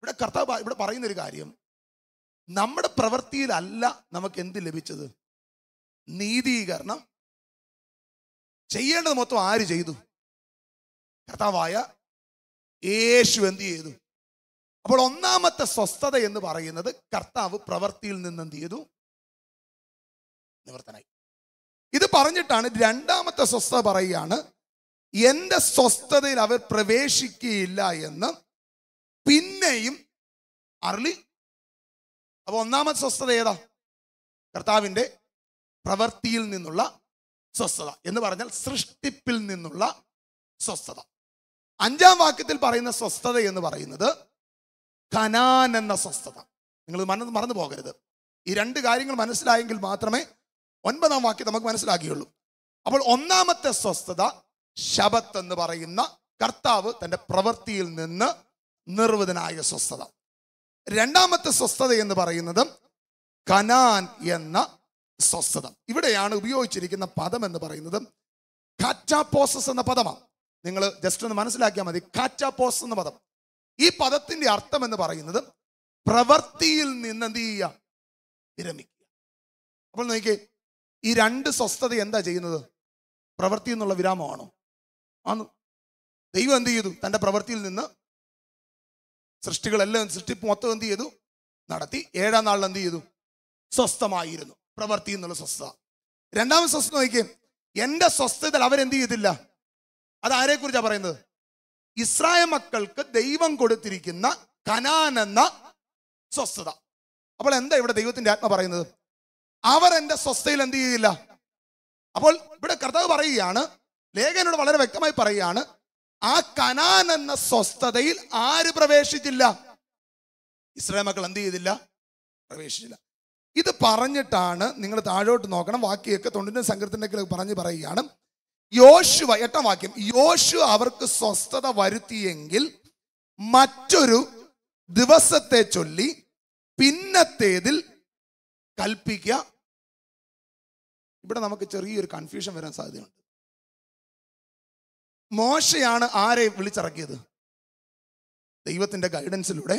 ഇവിടെ കർത്താവ് ഇവിടെ പറയുന്നൊരു കാര്യം നമ്മുടെ പ്രവൃത്തിയിലല്ല നമുക്ക് എന്ത് ലഭിച്ചത് നീതീകരണം ചെയ്യേണ്ടത് മൊത്തം ആര് ചെയ്തു കർത്താവായ യേശു എന്ത് ചെയ്തു അപ്പോൾ ഒന്നാമത്തെ സ്വസ്ഥത എന്ന് പറയുന്നത് കർത്താവ് പ്രവൃത്തിയിൽ നിന്ന് എന്ത് ചെയ്തു നിവർത്തനായി ഇത് പറഞ്ഞിട്ടാണ് രണ്ടാമത്തെ സ്വസ്ഥത പറയുകയാണ് എൻ്റെ സ്വസ്ഥതയിൽ അവർ പ്രവേശിക്കുകയില്ല എന്ന് പിന്നെയും അർളി അപ്പോൾ ഒന്നാമത്തെ സ്വസ്ഥത ഏതാ കർത്താവിൻ്റെ പ്രവൃത്തിയിൽ നിന്നുള്ള സ്വസ്ഥത എന്ന് പറഞ്ഞാൽ സൃഷ്ടിപ്പിൽ നിന്നുള്ള സ്വസ്ഥത അഞ്ചാം വാക്യത്തിൽ പറയുന്ന സ്വസ്ഥത എന്ന് പറയുന്നത് കനാൻ എന്ന സ്വസ്ഥത നിങ്ങൾ മറന്ന് മറന്നു പോകരുത് ഈ രണ്ട് കാര്യങ്ങൾ മനസ്സിലായെങ്കിൽ മാത്രമേ ഒൻപതാം വാക്യം നമുക്ക് മനസ്സിലാക്കിയുള്ളൂ അപ്പോൾ ഒന്നാമത്തെ സ്വസ്ഥത ശബത്ത് എന്ന് പറയുന്ന കർത്താവ് തൻ്റെ പ്രവൃത്തിയിൽ നിന്ന് നിർവൃതനായ സ്വസ്ഥത രണ്ടാമത്തെ സ്വസ്ഥത എന്ന് പറയുന്നത് കനാൻ എന്ന സ്വസ്ഥത ഇവിടെയാണ് ഉപയോഗിച്ചിരിക്കുന്ന പദം എന്ന് പറയുന്നത് കാറ്റാപോസസ് എന്ന പദമാണ് നിങ്ങൾ ജസ്റ്റ് ഒന്ന് മനസ്സിലാക്കിയാൽ മതി കാറ്റാപ്പോസ് എന്ന പദം ഈ പദത്തിന്റെ അർത്ഥം എന്ന് പറയുന്നത് പ്രവൃത്തിയിൽ നിന്ന് എന്ത് ചെയ്യുക വിരമിക്കുക അപ്പോൾ നോക്കിയേ ഈ രണ്ട് സ്വസ്ഥത എന്താ ചെയ്യുന്നത് പ്രവൃത്തി എന്നുള്ള വിരാമമാണോ ആന്ന് ദൈവം എന്ത് ചെയ്തു തൻ്റെ പ്രവൃത്തിയിൽ നിന്ന് സൃഷ്ടികളെല്ലാം സൃഷ്ടി മൊത്തം എന്ത് ചെയ്തു നടത്തി ഏഴാം നാളിൽ എന്ത് ചെയ്തു സ്വസ്ഥമായിരുന്നു പ്രവൃത്തി എന്നുള്ള സ്വസ്ഥത രണ്ടാമത് സ്വസ്ഥത നോക്കിയേ എൻ്റെ സ്വസ്ഥതയിൽ അവരെന്ത് ചെയ്തില്ല അത് ആരെക്കുറിച്ചാണ് പറയുന്നത് ഇസ്രായേൽ മക്കൾക്ക് ദൈവം കൊടുത്തിരിക്കുന്ന കനാൻ എന്ന സ്വസ്ഥത അപ്പോൾ എന്താ ഇവിടെ ദൈവത്തിന്റെ ആത്മ പറയുന്നത് അവർ എന്റെ സ്വസ്ഥയിൽ എന്ത് ചെയ്യില്ല അപ്പോൾ ഇവിടെ കർത്താവ് പറയുകയാണ് ലേഖനോട് വളരെ വ്യക്തമായി പറയുകയാണ് ആ കനാൻ എന്ന സ്വസ്ഥതയിൽ ആര് പ്രവേശിച്ചില്ല ഇസ്രായേൽ മക്കൾ എന്ത് ചെയ്തില്ല പ്രവേശിച്ചില്ല ഇത് പറഞ്ഞിട്ടാണ് നിങ്ങൾ താഴോട്ട് നോക്കണം വാക്കിയൊക്കെ തൊണ്ടിൻ്റെ സംഘത്തിൻ്റെ പറഞ്ഞ് പറയുകയാണ് യോശുവ എട്ടാം വാക്യം യോശു അവർക്ക് സ്വസ്ഥത വരുത്തിയെങ്കിൽ മറ്റൊരു ദിവസത്തെ ചൊല്ലി പിന്നത്തേതിൽ കൽപ്പിക്കുക ഇവിടെ നമുക്ക് ചെറിയൊരു കൺഫ്യൂഷൻ വരാൻ സാധ്യതയുണ്ട് മോശയാണ് ആരെ വിളിച്ചിറക്കിയത് ദൈവത്തിന്റെ ഗൈഡൻസിലൂടെ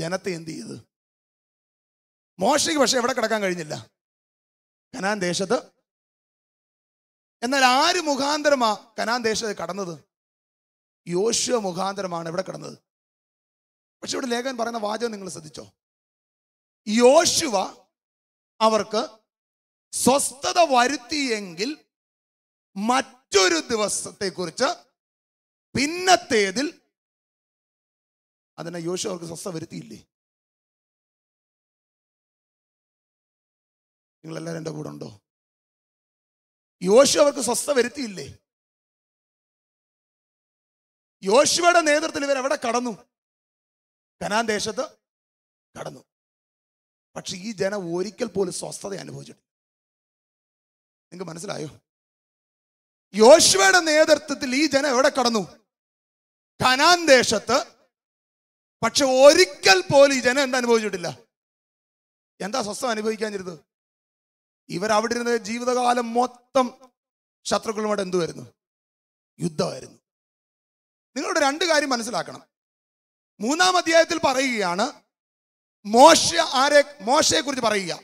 ജനത്തെ എന്ത് ചെയ്ത് മോശയ്ക്ക് പക്ഷെ എവിടെ കിടക്കാൻ കഴിഞ്ഞില്ല കനാൻ ദേശത്ത് എന്നാൽ ആര് മുഖാന്തരമാ കനാൻ ദേശത്ത് കടന്നത് യോശുവ മുഖാന്തരമാണ് ഇവിടെ കടന്നത് പക്ഷെ ഇവിടെ ലേഖൻ പറയുന്ന വാചകം നിങ്ങൾ ശ്രദ്ധിച്ചോ യോശുവ അവർക്ക് സ്വസ്ഥത വരുത്തിയെങ്കിൽ മറ്റൊരു ദിവസത്തെക്കുറിച്ച് പിന്നത്തേതിൽ അതിനെ യോശു അവർക്ക് സ്വസ്ഥ വരുത്തിയില്ലേ നിങ്ങളെല്ലാവരും എൻ്റെ കൂടെ ഉണ്ടോ യോശു അവർക്ക് സ്വസ്ഥ വരുത്തിയില്ലേ യോശുവയുടെ നേതൃത്വത്തിൽ ഇവർ എവിടെ കടന്നു കനാൻ ദേശത്ത് കടന്നു പക്ഷെ ഈ ജനം ഒരിക്കൽ പോലും സ്വസ്ഥത അനുഭവിച്ചിട്ടില്ല നിങ്ങൾക്ക് മനസ്സിലായോ യോശുവയുടെ നേതൃത്വത്തിൽ ഈ ജനം എവിടെ കടന്നു കനാൻ ദേശത്ത് പക്ഷെ ഒരിക്കൽ പോലും ഈ ജനം എന്താ അനുഭവിച്ചിട്ടില്ല എന്താ സ്വസ്ഥം അനുഭവിക്കാനിരുന്നത് ഇവരവിടെ ഇരുന്ന ജീവിതകാലം മൊത്തം ശത്രുക്കളുമായിട്ട് എന്തുവായിരുന്നു യുദ്ധമായിരുന്നു നിങ്ങളുടെ രണ്ട് കാര്യം മനസ്സിലാക്കണം മൂന്നാം അധ്യായത്തിൽ പറയുകയാണ് മോശ ആരെ മോശയെ കുറിച്ച് പറയുക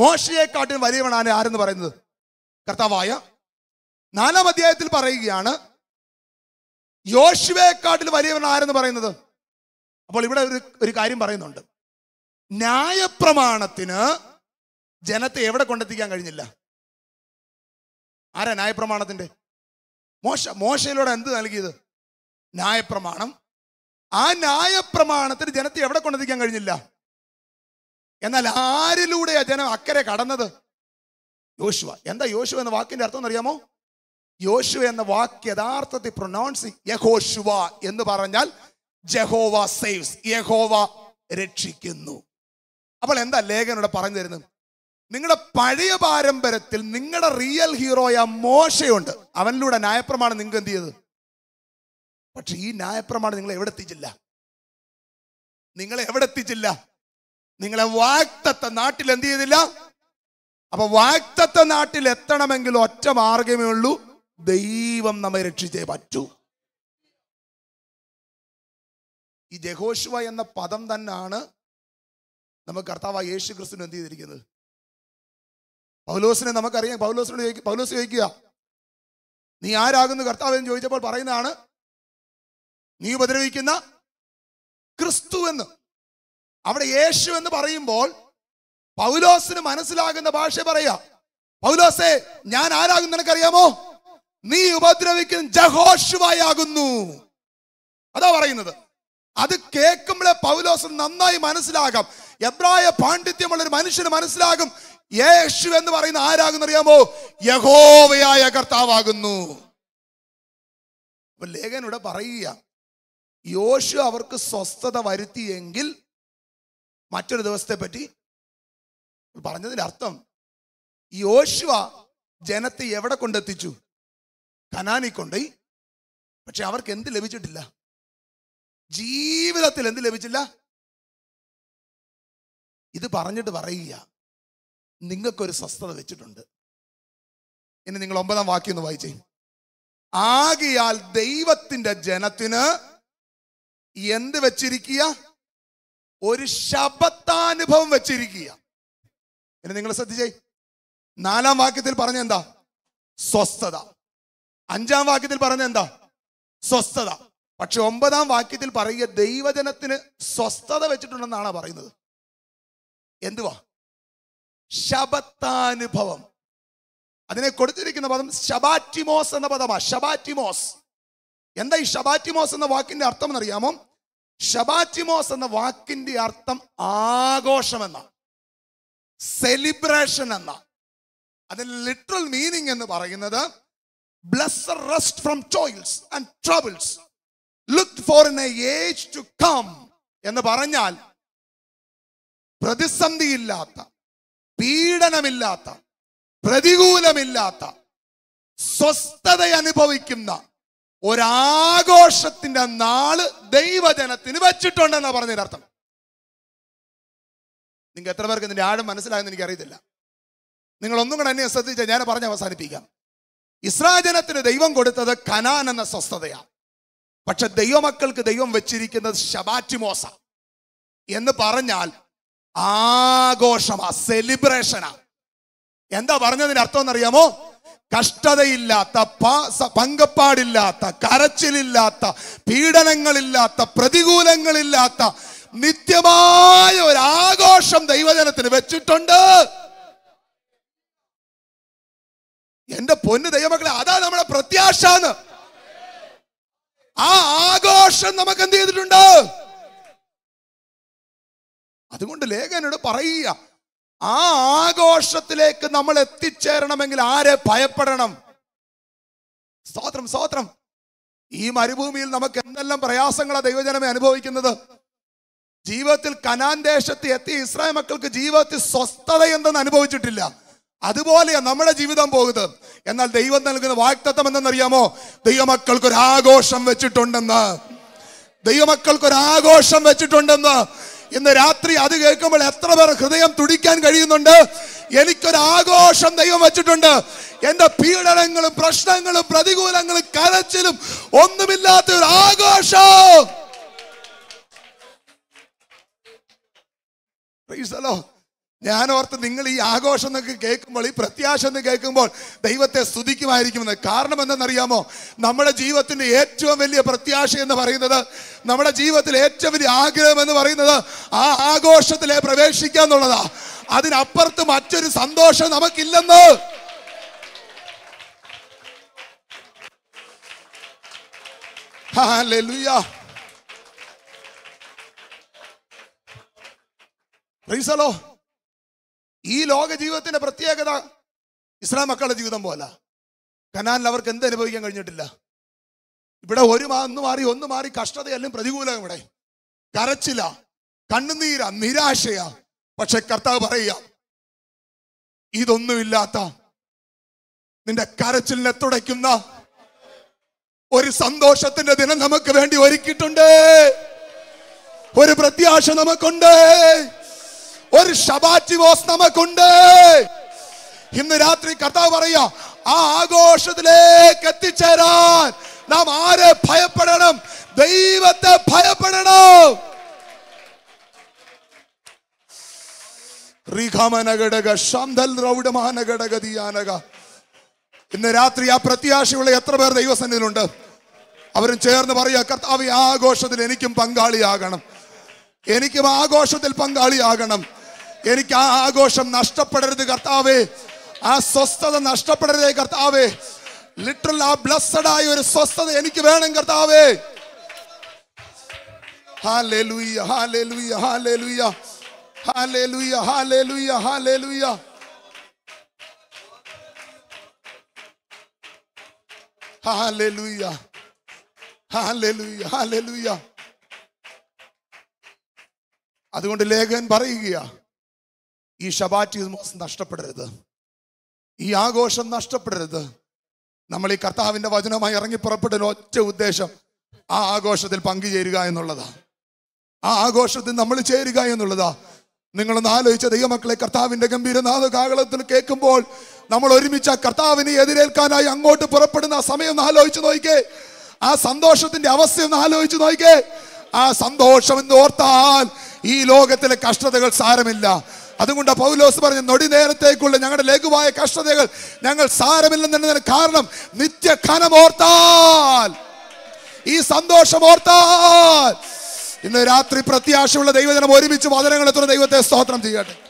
മോശയെക്കാട്ടിൽ വലിയവനാണ് ആരെന്ന് പറയുന്നത് കർത്താവായ നാലാം അധ്യായത്തിൽ പറയുകയാണ് യോശുവയെക്കാട്ടിൽ വലിയവൻ ആരെന്ന് പറയുന്നത് അപ്പോൾ ഇവിടെ ഒരു ഒരു കാര്യം പറയുന്നുണ്ട് ന്യായപ്രമാണത്തിന് ജനത്തെ എവിടെ കൊണ്ടെത്തിക്കാൻ കഴിഞ്ഞില്ല ആരാ ന്യായപ്രമാണത്തിൻ്റെ മോശ മോശയിലൂടെ എന്ത് നൽകിയത് ന്യായപ്രമാണം ആ ന്യായപ്രമാണത്തിന് ജനത്തെ എവിടെ കൊണ്ടെത്തിക്കാൻ കഴിഞ്ഞില്ല എന്നാൽ ആ ജനം അക്കരെ കടന്നത് യോശുവ എന്താ യോശുവ എന്ന വാക്കിന്റെ അർത്ഥം എന്നറിയാമോ യോശുവ എന്ന വാക്ക് യഥാർത്ഥത്തിൽ പ്രൊനൗൺസ് യഹോശുവ എന്ന് പറഞ്ഞാൽ ജഹോവ സേവ്സ് യഹോവ രക്ഷിക്കുന്നു അപ്പോൾ എന്താ ലേഖനോട് പറഞ്ഞു തരുന്നത് നിങ്ങളുടെ പഴയ പാരമ്പര്യത്തിൽ നിങ്ങളുടെ റിയൽ ഹീറോയ മോശയുണ്ട് അവനിലൂടെ ന്യായപ്രമാണം നിങ്ങൾക്ക് എന്ത് ചെയ്തത് പക്ഷെ ഈ ന്യായപ്രമാണം നിങ്ങളെ എവിടെ എത്തിച്ചില്ല നിങ്ങളെ എവിടെ എത്തിച്ചില്ല നിങ്ങളെ വാക്തത്തെ നാട്ടിൽ എന്ത് ചെയ്തില്ല അപ്പൊ വാക്തത്തെ നാട്ടിൽ എത്തണമെങ്കിൽ ഒറ്റ മാർഗമേ ഉള്ളൂ ദൈവം നമ്മെ രക്ഷിച്ചേ പറ്റൂ ഈ ജഹോഷുവ എന്ന പദം തന്നെയാണ് നമ്മൾ കർത്താവ് യേശു ക്രിസ്തുവിന് എന്ത് ചെയ്തിരിക്കുന്നത് പൗലോസിനെ നമുക്കറിയാം പൗലോസിനോട് ചോദിക്കുക പൗലോസ് ചോദിക്കുക നീ ആരാകുന്നു കർത്താവ് എന്ന് ചോദിച്ചപ്പോൾ പറയുന്നതാണ് നീ ഉപദ്രവിക്കുന്ന ക്രിസ്തു എന്ന് അവിടെ യേശു എന്ന് പറയുമ്പോൾ പൗലോസിന് മനസ്സിലാകുന്ന ഭാഷ പറയാ പൗലോസേ ഞാൻ ആരാകുന്നു എനിക്കറിയാമോ നീ ഉപദ്രവിക്കുന്ന ജഹോഷുവായാകുന്നു അതാ പറയുന്നത് അത് കേൾക്കുമ്പോഴേ പൗലോസ് നന്നായി മനസ്സിലാകാം എബ്രായ പാണ്ഡിത്യമുള്ള ഒരു മനുഷ്യന് മനസ്സിലാകും യേശു എന്ന് പറയുന്ന ആരാകുന്ന അറിയാമോ യഹോവയായ കർത്താവാകുന്നു അപ്പൊ ലേഖൻ പറയുക യോശു അവർക്ക് സ്വസ്ഥത വരുത്തിയെങ്കിൽ മറ്റൊരു ദിവസത്തെ പറ്റി പറഞ്ഞതിന്റെ അർത്ഥം യോശുവ ജനത്തെ എവിടെ കൊണ്ടെത്തിച്ചു കനാനി കൊണ്ടുപോയി പക്ഷെ അവർക്ക് എന്ത് ലഭിച്ചിട്ടില്ല ജീവിതത്തിൽ എന്ത് ലഭിച്ചില്ല ഇത് പറഞ്ഞിട്ട് പറയുക നിങ്ങൾക്കൊരു സ്വസ്ഥത വെച്ചിട്ടുണ്ട് ഇനി നിങ്ങൾ ഒമ്പതാം വാക്യം ഒന്ന് വായിച്ചേ ആകിയാൽ ദൈവത്തിന്റെ ജനത്തിന് എന്ത് വെച്ചിരിക്കുക ഒരു ശബത്താനുഭവം വെച്ചിരിക്കുക ഇനി നിങ്ങൾ ശ്രദ്ധിച്ചേ നാലാം വാക്യത്തിൽ പറഞ്ഞ എന്താ സ്വസ്ഥത അഞ്ചാം വാക്യത്തിൽ പറഞ്ഞ എന്താ സ്വസ്ഥത പക്ഷെ ഒമ്പതാം വാക്യത്തിൽ പറയുക ദൈവജനത്തിന് സ്വസ്ഥത വെച്ചിട്ടുണ്ടെന്നാണ് പറയുന്നത് എന്തുവാ ശബത്താനുഭവം അതിനെ കൊടുത്തിരിക്കുന്ന പദം ശബാറ്റിമോസ് എന്ന പദമാണ് ശബാറ്റിമോസ് എന്താ ഈ ശബാറ്റിമോസ് എന്ന വാക്കിന്റെ അർത്ഥം എന്നറിയാമോ ശബാറ്റിമോസ് എന്ന വാക്കിന്റെ അർത്ഥം ആഘോഷം എന്ന സെലിബ്രേഷൻ എന്ന അതിന്റെ ലിറ്ററൽ മീനിങ് എന്ന് പറയുന്നത് bless rest from toils and troubles look for in age to come എന്ന് പറഞ്ഞാൽ പ്രതിസന്ധിയില്ലാത്ത പീഡനമില്ലാത്ത പ്രതികൂലമില്ലാത്ത സ്വസ്ഥത അനുഭവിക്കുന്ന ഒരാഘോഷത്തിന്റെ നാള് ദൈവജനത്തിന് വെച്ചിട്ടുണ്ടെന്നാ പറഞ്ഞതിന്റെ അർത്ഥം നിങ്ങൾക്ക് എത്ര പേർക്ക് ഇതിന്റെ ആഴം മനസ്സിലായെന്ന് എനിക്ക് അറിയത്തില്ല നിങ്ങൾ ഒന്നും കൂടെ എന്നെ ശ്രദ്ധിച്ചാൽ ഞാൻ പറഞ്ഞ് അവസാനിപ്പിക്കാം ഇസ്രാജനത്തിന് ദൈവം കൊടുത്തത് കനാൻ എന്ന സ്വസ്ഥതയാണ് പക്ഷെ ദൈവമക്കൾക്ക് ദൈവം വെച്ചിരിക്കുന്നത് ശബാറ്റിമോസ എന്ന് പറഞ്ഞാൽ ആഘോഷമാ സെലിബ്രേഷനാ എന്താ പറഞ്ഞതിന്റെ അർത്ഥം എന്നറിയാമോ കഷ്ടതയില്ലാത്ത പങ്കപ്പാടില്ലാത്ത കരച്ചിലില്ലാത്ത പീഡനങ്ങളില്ലാത്ത പ്രതികൂലങ്ങളില്ലാത്ത നിത്യമായ ഒരു ആഘോഷം ദൈവജനത്തിന് വെച്ചിട്ടുണ്ട് എന്റെ പൊന്ന് ദൈവമക്കളെ അതാ നമ്മുടെ പ്രത്യാശ ആ ആഘോഷം നമുക്ക് എന്ത് ചെയ്തിട്ടുണ്ട് അതുകൊണ്ട് ലേഖനോട് പറയുക ആ ആഘോഷത്തിലേക്ക് നമ്മൾ എത്തിച്ചേരണമെങ്കിൽ ആരെ ഭയപ്പെടണം സ്തോത്രം സ്തോത്രം ഈ മരുഭൂമിയിൽ നമുക്ക് എന്തെല്ലാം പ്രയാസങ്ങളാണ് ദൈവജനമെ അനുഭവിക്കുന്നത് ജീവിതത്തിൽ കനാൻ ദേശത്ത് എത്തിയ ഇസ്രായേൽ മക്കൾക്ക് ജീവിതത്തിൽ സ്വസ്ഥത എന്തെന്ന് അനുഭവിച്ചിട്ടില്ല അതുപോലെയാണ് നമ്മുടെ ജീവിതം പോകുന്നത് എന്നാൽ ദൈവം നൽകുന്ന വാക്തത്വം എന്തെന്നറിയാമോ ദൈവമക്കൾക്ക് ഒരു ആഘോഷം വെച്ചിട്ടുണ്ടെന്ന് ദൈവമക്കൾക്ക് ഒരു ആഘോഷം വെച്ചിട്ടുണ്ടെന്ന് ഇന്ന് രാത്രി അത് കേൾക്കുമ്പോൾ എത്ര പേർ ഹൃദയം തുടിക്കാൻ കഴിയുന്നുണ്ട് എനിക്കൊരു ആഘോഷം ദൈവം വെച്ചിട്ടുണ്ട് എൻ്റെ പീഡനങ്ങളും പ്രശ്നങ്ങളും പ്രതികൂലങ്ങളും കരച്ചിലും ഒന്നുമില്ലാത്ത ഒരു ആഘോഷം ഞാൻ ഓർത്ത് നിങ്ങൾ ഈ ആഘോഷം എന്നൊക്കെ കേൾക്കുമ്പോൾ ഈ പ്രത്യാശ എന്ന് കേൾക്കുമ്പോൾ ദൈവത്തെ സ്തുതിക്കുമായിരിക്കുമെന്ന് കാരണം എന്തെന്നറിയാമോ നമ്മുടെ ജീവിതത്തിൻ്റെ ഏറ്റവും വലിയ പ്രത്യാശ എന്ന് പറയുന്നത് നമ്മുടെ ജീവിതത്തിലെ ഏറ്റവും വലിയ ആഗ്രഹം എന്ന് പറയുന്നത് ആ ആഘോഷത്തിലെ പ്രവേശിക്കുക എന്നുള്ളതാ അതിനപ്പുറത്ത് മറ്റൊരു സന്തോഷം നമുക്കില്ലെന്ന് ഹാലലുയാ ഈ ലോക ജീവിതത്തിന്റെ പ്രത്യേകത ഇസ്ലാം മക്കളുടെ ജീവിതം പോലെ കനാലിൽ അവർക്ക് എന്ത് അനുഭവിക്കാൻ കഴിഞ്ഞിട്ടില്ല ഇവിടെ ഒരു ഒന്ന് മാറി ഒന്ന് മാറി കഷ്ടതയല്ലും പ്രതികൂലം ഇവിടെ കരച്ചില കണ്ണുനീര നിരാശയാ പക്ഷെ കർത്താവ് പറയുക ഇതൊന്നുമില്ലാത്ത നിന്റെ കരച്ചിലിനെ തുടയ്ക്കുന്ന ഒരു സന്തോഷത്തിന്റെ ദിനം നമുക്ക് വേണ്ടി ഒരുക്കിയിട്ടുണ്ട് ഒരു പ്രത്യാശ നമുക്കുണ്ട് ഒരു ഷബാറ്റി ബോസ് നമുക്കുണ്ട് ഇന്ന് രാത്രി കർത്താവ് പറയാ ആ ആഘോഷത്തിലേക്ക് എത്തിച്ചേരാൻ നാം ആരെ ഭയപ്പെടണം ദൈവത്തെ ഭയപ്പെടണം ഇന്ന് രാത്രി ആ പ്രത്യാശയുള്ള എത്ര പേർ ദൈവസന്നിധിയിലുണ്ട് അവരും ചേർന്ന് പറയുക കർത്താവ് ആഘോഷത്തിൽ എനിക്കും പങ്കാളിയാകണം എനിക്കും ആഘോഷത്തിൽ പങ്കാളിയാകണം എനിക്ക് ആ ആഘോഷം നഷ്ടപ്പെടരുത് കർത്താവേ ആ സ്വസ്ഥത നഷ്ടപ്പെടരുതേ കർത്താവേ ലിറ്ററൽ ആ ബ്ലസ്സഡ് ആയ ഒരു സ്വസ്ഥത എനിക്ക് വേണം കർത്താവേ അതുകൊണ്ട് ലേഖകൻ പറയുകയാണ് ഈ ഷബാറ്റി മാസം നഷ്ടപ്പെടരുത് ഈ ആഘോഷം നഷ്ടപ്പെടരുത് നമ്മൾ ഈ കർത്താവിന്റെ വചനമായി ഇറങ്ങി പുറപ്പെടുന്ന ഒറ്റ ഉദ്ദേശം ആ ആഘോഷത്തിൽ പങ്കുചേരുക എന്നുള്ളതാ ആ ആഘോഷത്തിൽ നമ്മൾ ചേരുക എന്നുള്ളതാ നിങ്ങളൊന്ന് ആലോചിച്ച ദൈവമക്കളെ കർത്താവിന്റെ ഗംഭീരനാഥ കാകളത്തിൽ കേൾക്കുമ്പോൾ നമ്മൾ ഒരുമിച്ച് കർത്താവിനെ എതിരേൽക്കാനായി അങ്ങോട്ട് പുറപ്പെടുന്ന ആ സമയം ഒന്ന് ആലോചിച്ച് നോക്കേ ആ സന്തോഷത്തിന്റെ അവസ്ഥ ഒന്ന് ആലോചിച്ച് നോക്കേ ആ സന്തോഷം എന്ന് ഓർത്താൽ ഈ ലോകത്തിലെ കഷ്ടതകൾ സാരമില്ല അതുകൊണ്ട് പൗലോസ് പറഞ്ഞ നൊടി നേരത്തേക്കുള്ള ഞങ്ങളുടെ ലഘുവായ കഷ്ടതകൾ ഞങ്ങൾ സാരമില്ലെന്നതിന് കാരണം നിത്യ ഖനമോർത്താൽ ഈ സന്തോഷമോർത്താൽ ഇന്ന് രാത്രി പ്രത്യാശയുള്ള ദൈവജനം ഒരുമിച്ച് വചനങ്ങളെത്തുന്ന ദൈവത്തെ സ്തോത്രം ചെയ്യട്ടെ